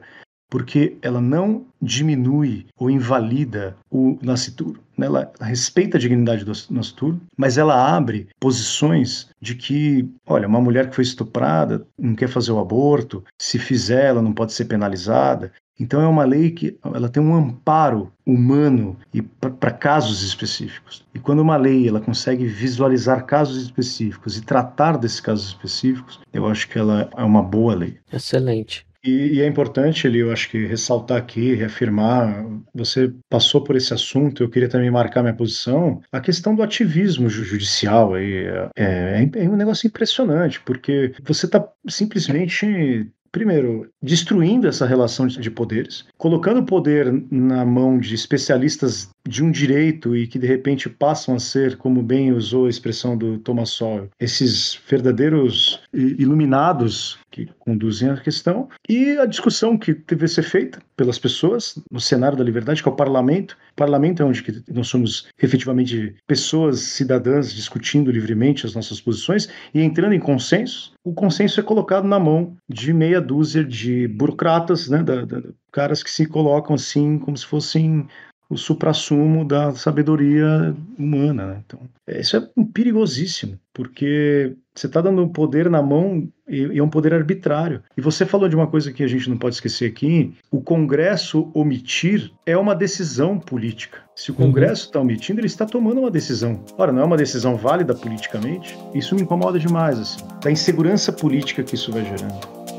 porque ela não diminui ou invalida o nascituro. Né? Ela respeita a dignidade do nascituro, mas ela abre posições de que, olha, uma mulher que foi estuprada não quer fazer o aborto, se fizer, ela não pode ser penalizada. Então é uma lei que ela tem um amparo humano e para casos específicos. E quando uma lei ela consegue visualizar casos específicos e tratar desses casos específicos, eu acho que ela é uma boa lei. Excelente. E, e, é importante, Eli, eu acho que ressaltar aqui, reafirmar, você passou por esse assunto, eu queria também marcar minha posição, a questão do ativismo judicial aí é, é, é um negócio impressionante, porque você está simplesmente primeiro, destruindo essa relação de poderes, colocando o poder na mão de especialistas de um direito e que de repente passam a ser, como bem usou a expressão do Thomas Sowell, esses verdadeiros iluminados que conduzem a questão, e a discussão que a ser feita pelas pessoas no cenário da liberdade, que é o parlamento. O parlamento é onde que nós somos efetivamente pessoas, cidadãs, discutindo livremente as nossas posições e entrando em consensos. O consenso é colocado na mão de meia dúzia de burocratas, né, da, da, caras que se colocam assim como se fossem o suprassumo da sabedoria humana. Né? Então, isso é perigosíssimo, porque você está dando um poder na mão e, é um poder arbitrário. E você falou de uma coisa que a gente não pode esquecer aqui: o Congresso omitir é uma decisão política. Se o uhum. Congresso está uhum. omitindo, ele está tomando uma decisão. Ora, não é uma decisão válida politicamente? Isso me incomoda demais, assim. Da insegurança política que isso vai gerando.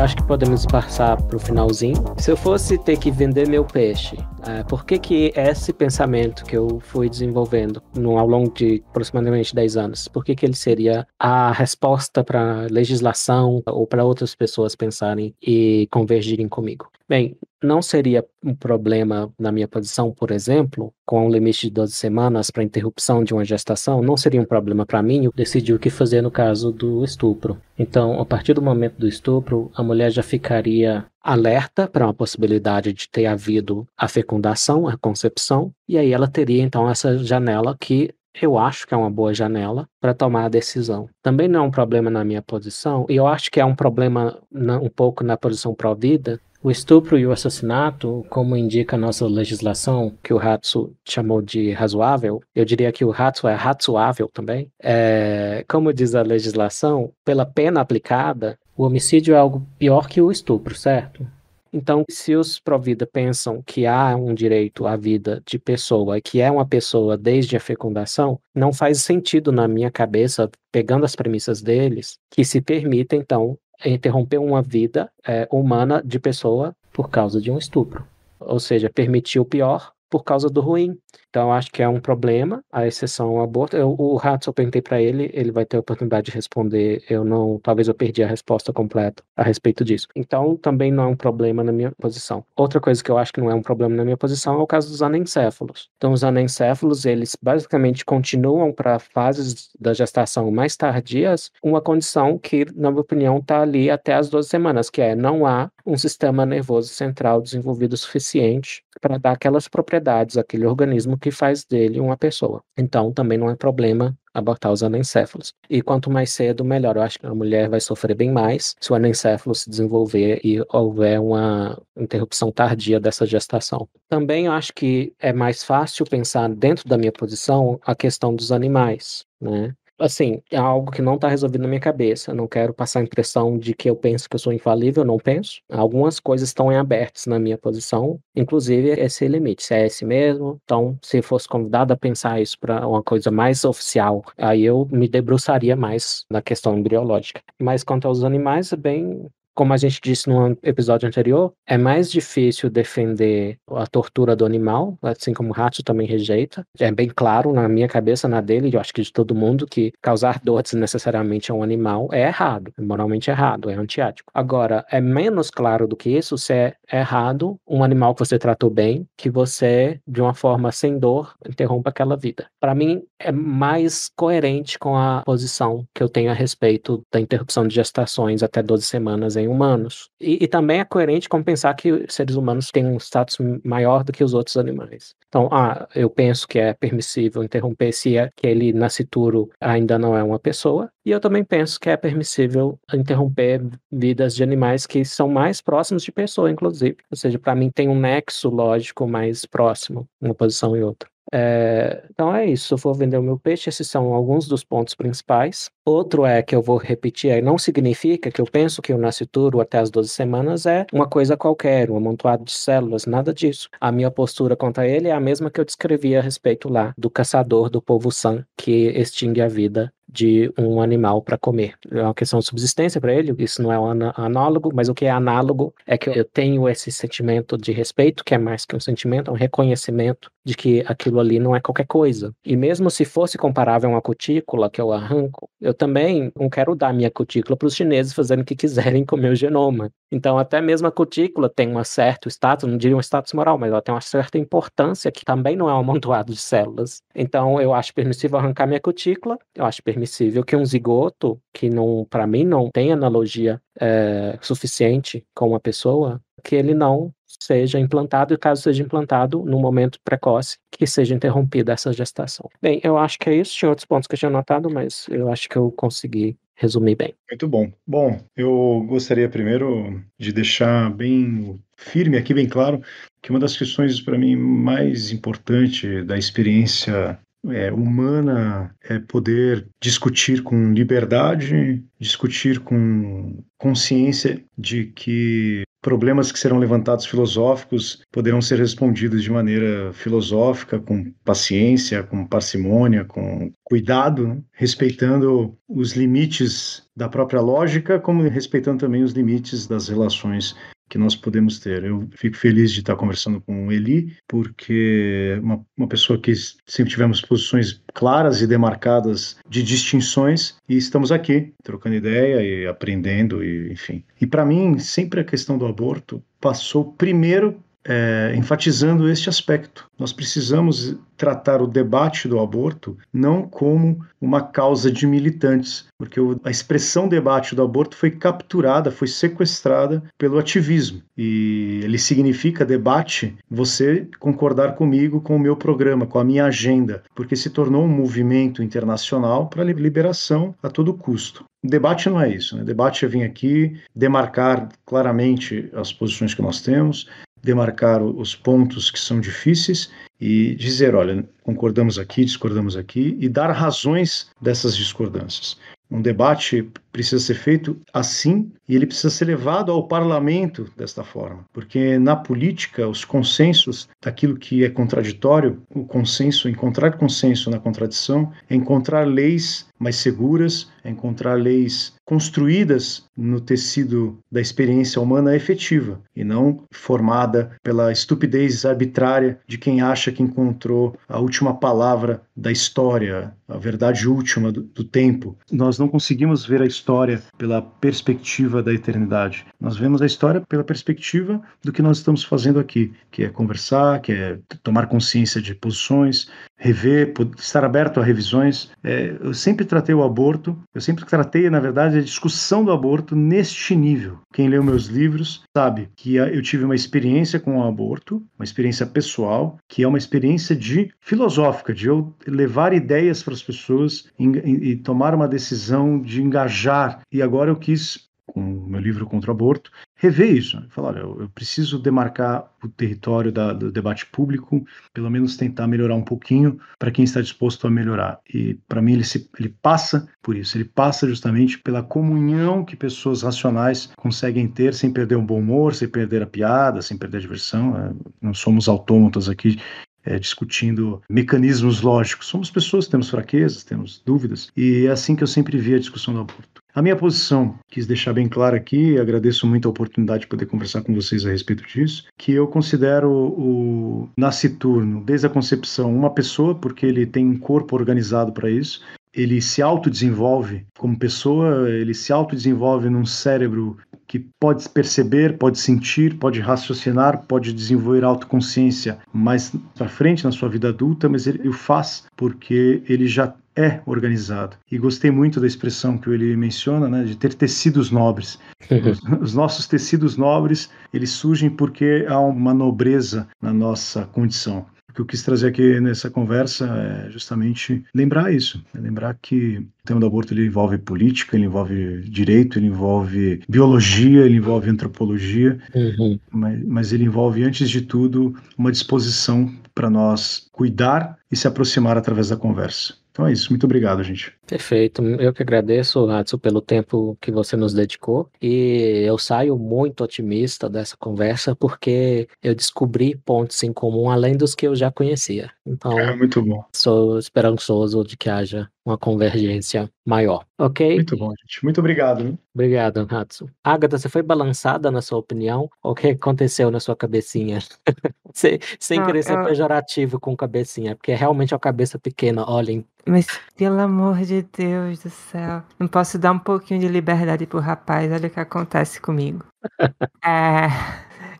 acho que podemos passar pro finalzinho. Se eu fosse ter que vender meu peixe, é, por que, que esse pensamento que eu fui desenvolvendo no, ao longo de aproximadamente 10 anos, por que, que ele seria a resposta para legislação ou para outras pessoas pensarem e convergirem comigo? Bem, não seria um problema na minha posição, por exemplo, com um limite de 12 semanas para interrupção de uma gestação, não seria um problema para mim eu decidir o que fazer no caso do estupro. Então, a partir do momento do estupro, a mulher já ficaria alerta para uma possibilidade de ter havido a fecundação, a concepção, e aí ela teria então essa janela que eu acho que é uma boa janela para tomar a decisão. Também não é um problema na minha posição, e eu acho que é um problema na, um pouco na posição pró-vida. O estupro e o assassinato, como indica a nossa legislação, que o Ratsu chamou de razoável, eu diria que o Ratsu é razoável também, é, como diz a legislação, pela pena aplicada, o homicídio é algo pior que o estupro, certo? Então, se os provida pensam que há um direito à vida de pessoa, que é uma pessoa desde a fecundação, não faz sentido na minha cabeça, pegando as premissas deles, que se permita, então, interromper uma vida é, humana de pessoa por causa de um estupro. Ou seja, permitir o pior por causa do ruim. Então, acho que é um problema, a exceção ao aborto. Eu, o Ratz eu perguntei para ele, ele vai ter a oportunidade de responder. Eu não, talvez eu perdi a resposta completa a respeito disso. Então, também não é um problema na minha posição. Outra coisa que eu acho que não é um problema na minha posição é o caso dos anencéfalos. Então, os anencéfalos, eles basicamente continuam para fases da gestação mais tardias, uma condição que, na minha opinião, está ali até as 12 semanas, que é não há um sistema nervoso central desenvolvido suficiente para dar aquelas propriedades, aquele organismo que faz dele uma pessoa. Então, também não é problema abortar os anencéfalos. E quanto mais cedo, melhor. Eu acho que a mulher vai sofrer bem mais se o anencéfalo se desenvolver e houver uma interrupção tardia dessa gestação. Também eu acho que é mais fácil pensar dentro da minha posição a questão dos animais. Né? assim, é algo que não está resolvido na minha cabeça. Eu não quero passar a impressão de que eu penso que eu sou infalível, eu não penso. Algumas coisas estão em abertas na minha posição, inclusive esse limite, se é esse mesmo. Então, se fosse convidado a pensar isso para uma coisa mais oficial, aí eu me debruçaria mais na questão embriológica. Mas quanto aos animais, é bem como a gente disse no episódio anterior, é mais difícil defender a tortura do animal, assim como o Ratio também rejeita. É bem claro na minha cabeça, na dele, e eu acho que de todo mundo, que causar dor desnecessariamente a um animal é errado, é moralmente errado, é antiético. Agora, é menos claro do que isso se é errado um animal que você tratou bem, que você, de uma forma sem dor, interrompa aquela vida. Para mim, é mais coerente com a posição que eu tenho a respeito da interrupção de gestações até 12 semanas em humanos. E, e também é coerente com pensar que os seres humanos têm um status maior do que os outros animais. Então, ah, eu penso que é permissível interromper se aquele é nascituro ainda não é uma pessoa. E eu também penso que é permissível interromper vidas de animais que são mais próximos de pessoa, inclusive. Ou seja, para mim tem um nexo lógico mais próximo, uma posição e outra. É, então é isso. Se eu for vender o meu peixe, esses são alguns dos pontos principais. Outro é que eu vou repetir, não significa que eu penso que eu nasci até as 12 semanas é uma coisa qualquer, um amontoado de células, nada disso. A minha postura contra ele é a mesma que eu descrevi a respeito lá do caçador do povo san que extingue a vida de um animal para comer. É uma questão de subsistência para ele, isso não é an análogo, mas o que é análogo é que eu tenho esse sentimento de respeito, que é mais que um sentimento, é um reconhecimento de que aquilo ali não é qualquer coisa. E mesmo se fosse comparável a uma cutícula que eu arranco, eu também não quero dar minha cutícula para os chineses fazendo o que quiserem com o meu genoma. Então, até mesmo a cutícula tem um certo status, não diria um status moral, mas ela tem uma certa importância que também não é um amontoado de células. Então, eu acho permissível arrancar minha cutícula, eu acho permissível que um zigoto, que não, para mim não tem analogia é, suficiente com uma pessoa, que ele não seja implantado e caso seja implantado no momento precoce, que seja interrompida essa gestação. Bem, eu acho que é isso. Tinha outros pontos que eu tinha notado, mas eu acho que eu consegui resumir bem. Muito bom. Bom, eu gostaria primeiro de deixar bem firme aqui, bem claro, que uma das questões para mim mais importante da experiência é, humana é poder discutir com liberdade, discutir com consciência de que problemas que serão levantados filosóficos poderão ser respondidos de maneira filosófica, com paciência, com parcimônia, com cuidado, né? respeitando os limites da própria lógica, como respeitando também os limites das relações que nós podemos ter. Eu fico feliz de estar conversando com o Eli, porque uma, uma pessoa que sempre tivemos posições claras e demarcadas de distinções e estamos aqui trocando ideia e aprendendo e enfim. E para mim, sempre a questão do aborto passou primeiro é, enfatizando este aspecto. Nós precisamos tratar o debate do aborto não como uma causa de militantes, porque a expressão debate do aborto foi capturada, foi sequestrada pelo ativismo. E ele significa debate você concordar comigo, com o meu programa, com a minha agenda, porque se tornou um movimento internacional para liberação a todo custo. Debate não é isso, né? Debate é vir aqui, demarcar claramente as posições que nós temos, demarcar os pontos que são difíceis e dizer, olha, concordamos aqui, discordamos aqui e dar razões dessas discordâncias. Um debate precisa ser feito assim e ele precisa ser levado ao parlamento desta forma, porque na política os consensos daquilo que é contraditório, o consenso, encontrar consenso na contradição, é encontrar leis mais seguras, é encontrar leis construídas no tecido da experiência humana efetiva e não formada pela estupidez arbitrária de quem acha que encontrou a última palavra da história, a verdade última do, do tempo. Nós não conseguimos ver a história pela perspectiva da eternidade. Nós vemos a história pela perspectiva do que nós estamos fazendo aqui, que é conversar, que é tomar consciência de posições, rever, estar aberto a revisões. É, eu sempre tratei o aborto, eu sempre tratei, na verdade, a discussão do aborto neste nível. Quem leu meus livros sabe que ah, eu tive uma experiência com o aborto, uma experiência pessoal, que é uma experiência de filosófica, de eu levar ideias para as pessoas e, e, e tomar uma decisão de engajar. E agora eu quis com o meu livro Contra o Aborto, rever isso. Né? Falar, olha, eu preciso demarcar o território da, do debate público, pelo menos tentar melhorar um pouquinho para quem está disposto a melhorar. E para mim ele, se, ele passa por isso, ele passa justamente pela comunhão que pessoas racionais conseguem ter sem perder o um bom humor, sem perder a piada, sem perder a diversão. Né? Não somos autômatas aqui é, discutindo mecanismos lógicos. Somos pessoas, temos fraquezas, temos dúvidas, e é assim que eu sempre vi a discussão do aborto. A minha posição, quis deixar bem claro aqui, agradeço muito a oportunidade de poder conversar com vocês a respeito disso, que eu considero o nasciturno, desde a concepção, uma pessoa, porque ele tem um corpo organizado para isso, ele se autodesenvolve como pessoa, ele se autodesenvolve num cérebro que pode perceber, pode sentir, pode raciocinar, pode desenvolver autoconsciência mais para frente na sua vida adulta, mas ele o faz porque ele já é organizado. E gostei muito da expressão que ele menciona, né, de ter tecidos nobres. os, nossos tecidos nobres, eles surgem porque há uma nobreza na nossa condição. O que eu quis trazer aqui nessa conversa é justamente lembrar isso, é lembrar que o tema do aborto ele envolve política, ele envolve direito, ele envolve biologia, ele envolve antropologia, uhum. mas, mas ele envolve, antes de tudo, uma disposição para nós cuidar e se aproximar através da conversa. Então é isso. Muito obrigado, gente. Perfeito. Eu que agradeço, Adson, pelo tempo que você nos dedicou. E eu saio muito otimista dessa conversa porque eu descobri pontos em comum além dos que eu já conhecia. Então, é muito bom. Sou esperançoso de que haja uma convergência maior. Ok? Muito bom, gente. Muito obrigado. Hein? Obrigado, Hatsu. Agatha, você foi balançada na sua opinião? O que aconteceu na sua cabecinha? sem, sem ah, querer ser pejorativo com cabecinha, porque realmente é uma cabeça pequena, olhem. Mas, pelo amor de Deus do céu, não posso dar um pouquinho de liberdade pro rapaz, olha o que acontece comigo. é...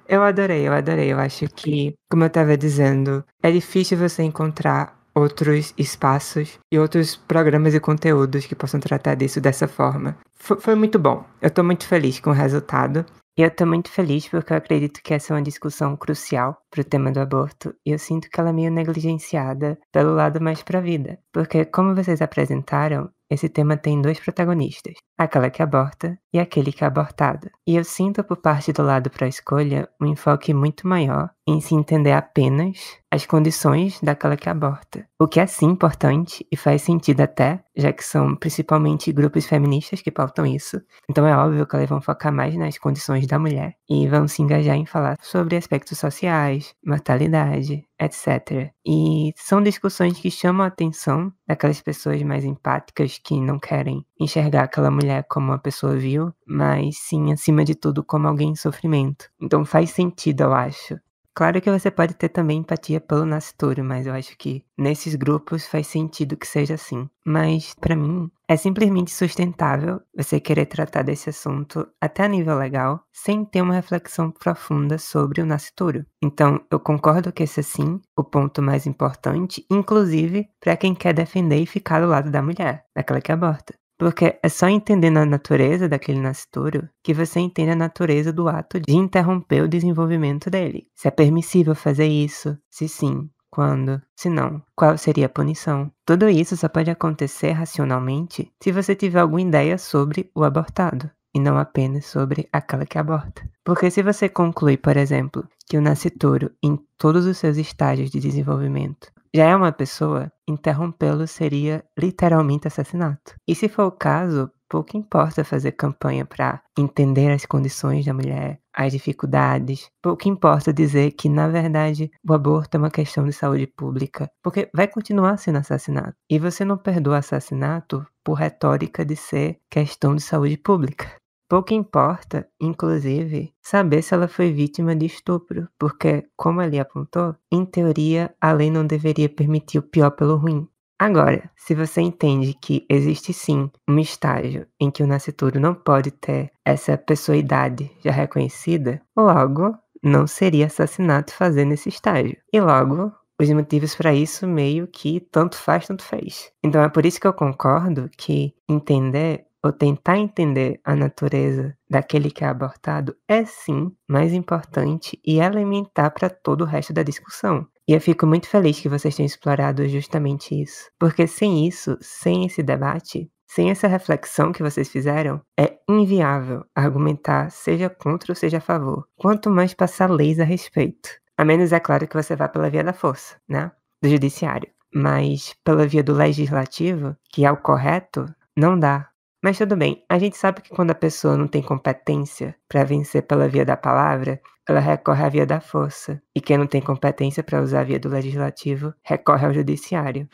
Eu adorei, eu adorei. Eu acho que, como eu estava dizendo, é difícil você encontrar outros espaços e outros programas e conteúdos que possam tratar disso dessa forma. F foi muito bom. Eu tô muito feliz com o resultado. E eu tô muito feliz porque eu acredito que essa é uma discussão crucial pro tema do aborto e eu sinto que ela é meio negligenciada pelo lado mais pra vida. Porque, como vocês apresentaram, esse tema tem dois protagonistas, aquela que aborta e aquele que é abortado. E eu sinto por parte do lado pra escolha um enfoque muito maior em se entender apenas as condições daquela que aborta. O que é sim importante e faz sentido até, já que são principalmente grupos feministas que pautam isso. Então é óbvio que elas vão focar mais nas condições da mulher e vão se engajar em falar sobre aspectos sociais, mortalidade, etc. E são discussões que chamam a atenção daquelas pessoas mais empáticas que não querem enxergar aquela mulher como uma pessoa vil, mas sim, acima de tudo, como alguém em sofrimento. Então faz sentido, eu acho, Claro que você pode ter também empatia pelo nascituro, mas eu acho que nesses grupos faz sentido que seja assim. Mas, para mim, é simplesmente sustentável você querer tratar desse assunto até a nível legal, sem ter uma reflexão profunda sobre o nascituro. Então, eu concordo que esse é sim o ponto mais importante, inclusive para quem quer defender e ficar do lado da mulher, daquela que aborta. Porque é só entendendo a natureza daquele nascituro que você entende a natureza do ato de interromper o desenvolvimento dele. Se é permissível fazer isso, se sim, quando, se não, qual seria a punição. Tudo isso só pode acontecer racionalmente se você tiver alguma ideia sobre o abortado, e não apenas sobre aquela que aborta. Porque se você conclui, por exemplo, que o nascituro, em todos os seus estágios de desenvolvimento, já é uma pessoa, Interrompê-lo seria literalmente assassinato. E se for o caso, pouco importa fazer campanha para entender as condições da mulher, as dificuldades, pouco importa dizer que, na verdade, o aborto é uma questão de saúde pública, porque vai continuar sendo assassinato. E você não perdoa assassinato por retórica de ser questão de saúde pública. Pouco importa, inclusive, saber se ela foi vítima de estupro, porque, como ali apontou, em teoria a lei não deveria permitir o pior pelo ruim. Agora, se você entende que existe sim um estágio em que o nascituro não pode ter essa pessoidade já reconhecida, logo não seria assassinato fazer nesse estágio. E logo, os motivos para isso meio que tanto faz, tanto fez. Então é por isso que eu concordo que entender ou tentar entender a natureza daquele que é abortado é sim mais importante e elementar para todo o resto da discussão. E eu fico muito feliz que vocês tenham explorado justamente isso, porque sem isso, sem esse debate, sem essa reflexão que vocês fizeram, é inviável argumentar seja contra ou seja a favor, quanto mais passar leis a respeito. A menos, é claro, que você vá pela via da força, né? Do judiciário. Mas pela via do legislativo, que é o correto, não dá mas tudo bem, a gente sabe que quando a pessoa não tem competência para vencer pela via da palavra, ela recorre à via da força. E quem não tem competência para usar a via do legislativo, recorre ao judiciário.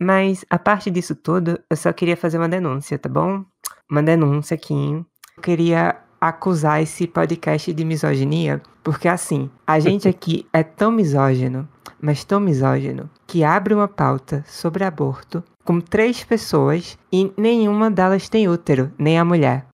Mas, a parte disso tudo, eu só queria fazer uma denúncia, tá bom? Uma denúncia aqui. Eu queria acusar esse podcast de misoginia, porque assim, a gente aqui é tão misógino mas tão misógino, que abre uma pauta sobre aborto com três pessoas e nenhuma delas tem útero, nem a mulher.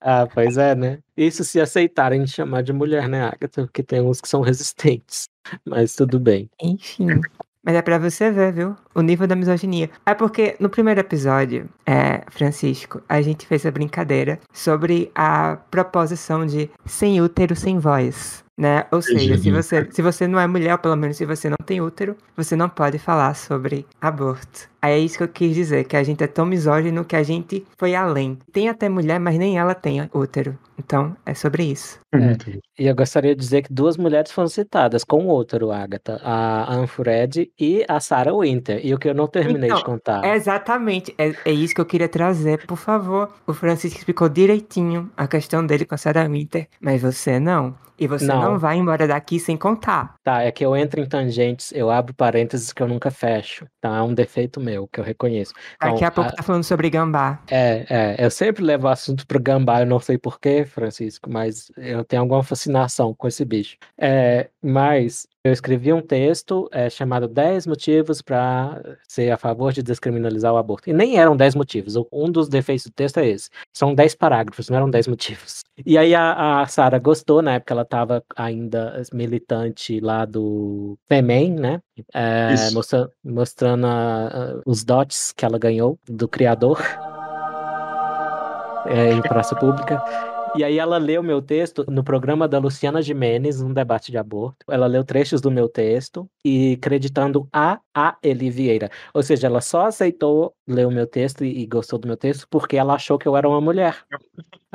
Ah, pois é, né? Isso se aceitarem chamar de mulher, né, Agatha? Porque tem uns que são resistentes. Mas tudo bem. Enfim. Mas é para você ver, viu? O nível da misoginia. É porque no primeiro episódio, é, Francisco, a gente fez a brincadeira sobre a proposição de sem útero, sem voz. Né? Ou seja, se você, se você não é mulher, ou pelo menos se você não tem útero, você não pode falar sobre aborto. Aí é isso que eu quis dizer, que a gente é tão misógino que a gente foi além. Tem até mulher, mas nem ela tem útero. Então, é sobre isso. Uhum. É. E eu gostaria de dizer que duas mulheres foram citadas com o outro, Agatha, a Anne Fred e a Sarah Winter, e o que eu não terminei então, de contar. Exatamente, é, é, isso que eu queria trazer, por favor. O Francisco explicou direitinho a questão dele com a Sarah Winter, mas você não. E você não. não vai embora daqui sem contar. Tá, é que eu entro em tangentes, eu abro parênteses que eu nunca fecho. Então é um defeito meu, que eu reconheço. Então, Daqui a pouco a... tá falando sobre gambá. É, é. Eu sempre levo o assunto pro gambá, eu não sei porquê, Francisco, mas eu tenho alguma facilidade alucinação com esse bicho. É, mas eu escrevi um texto é, chamado 10 motivos para ser a favor de descriminalizar o aborto. E nem eram 10 motivos. Um dos defeitos do texto é esse. São 10 parágrafos, não eram 10 motivos. E aí a, a Sara gostou, na época ela estava ainda militante lá do Femen, né? É, eh, mostrando, mostrando a, a, os dotes que ela ganhou do criador é, em praça pública. E aí ela leu meu texto no programa da Luciana Jimenez, um debate de aborto. Ela leu trechos do meu texto e creditando a a Eli Vieira. Ou seja, ela só aceitou ler o meu texto e, e gostou do meu texto porque ela achou que eu era uma mulher.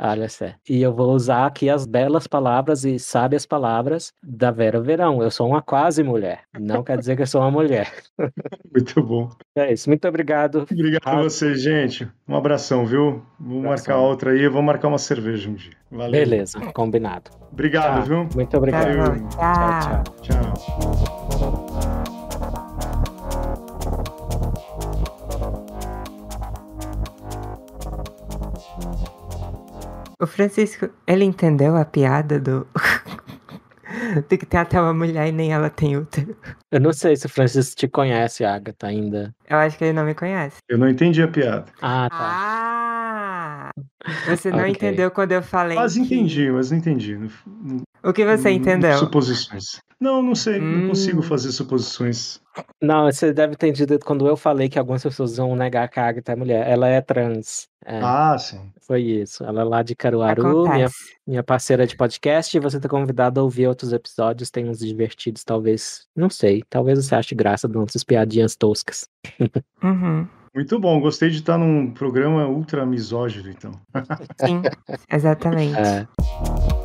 Olha só. E eu vou usar aqui as belas palavras e sábias palavras da Vera Verão. Eu sou uma quase mulher. Não quer dizer que eu sou uma mulher. Muito bom. É isso. Muito obrigado. Obrigado a tá. você, gente. Um abração, viu? Vou abração. marcar outra aí. Vou marcar uma cerveja um dia hoje. Valeu. Beleza, combinado. Obrigado, tchau. viu? Muito obrigado. tchau. tchau. tchau. O Francisco, ele entendeu a piada do. de que tem até uma mulher e nem ela tem útero. Eu não sei se o Francisco te conhece, Agatha, ainda. Eu acho que ele não me conhece. Eu não entendi a piada. Ah, tá. Ah! Você não okay. entendeu quando eu falei. Mas entendi, mas entendi. o que você entendeu? Suposições. Não, não sei, hum. não consigo hum. fazer suposições. Não, você deve ter entendido quando eu falei que algumas pessoas vão negar que a Agatha tá, é mulher. Ela é trans. É. Ah, sim. Foi isso. Ela é lá de Caruaru, minha, minha parceira de podcast. E você tá convidado a ouvir outros episódios. Tem uns divertidos, talvez. Não sei. Talvez você ache graça de essas piadinhas toscas. uhum. Muito bom, gostei de estar num programa ultra misógino, então. Sim, exatamente. É.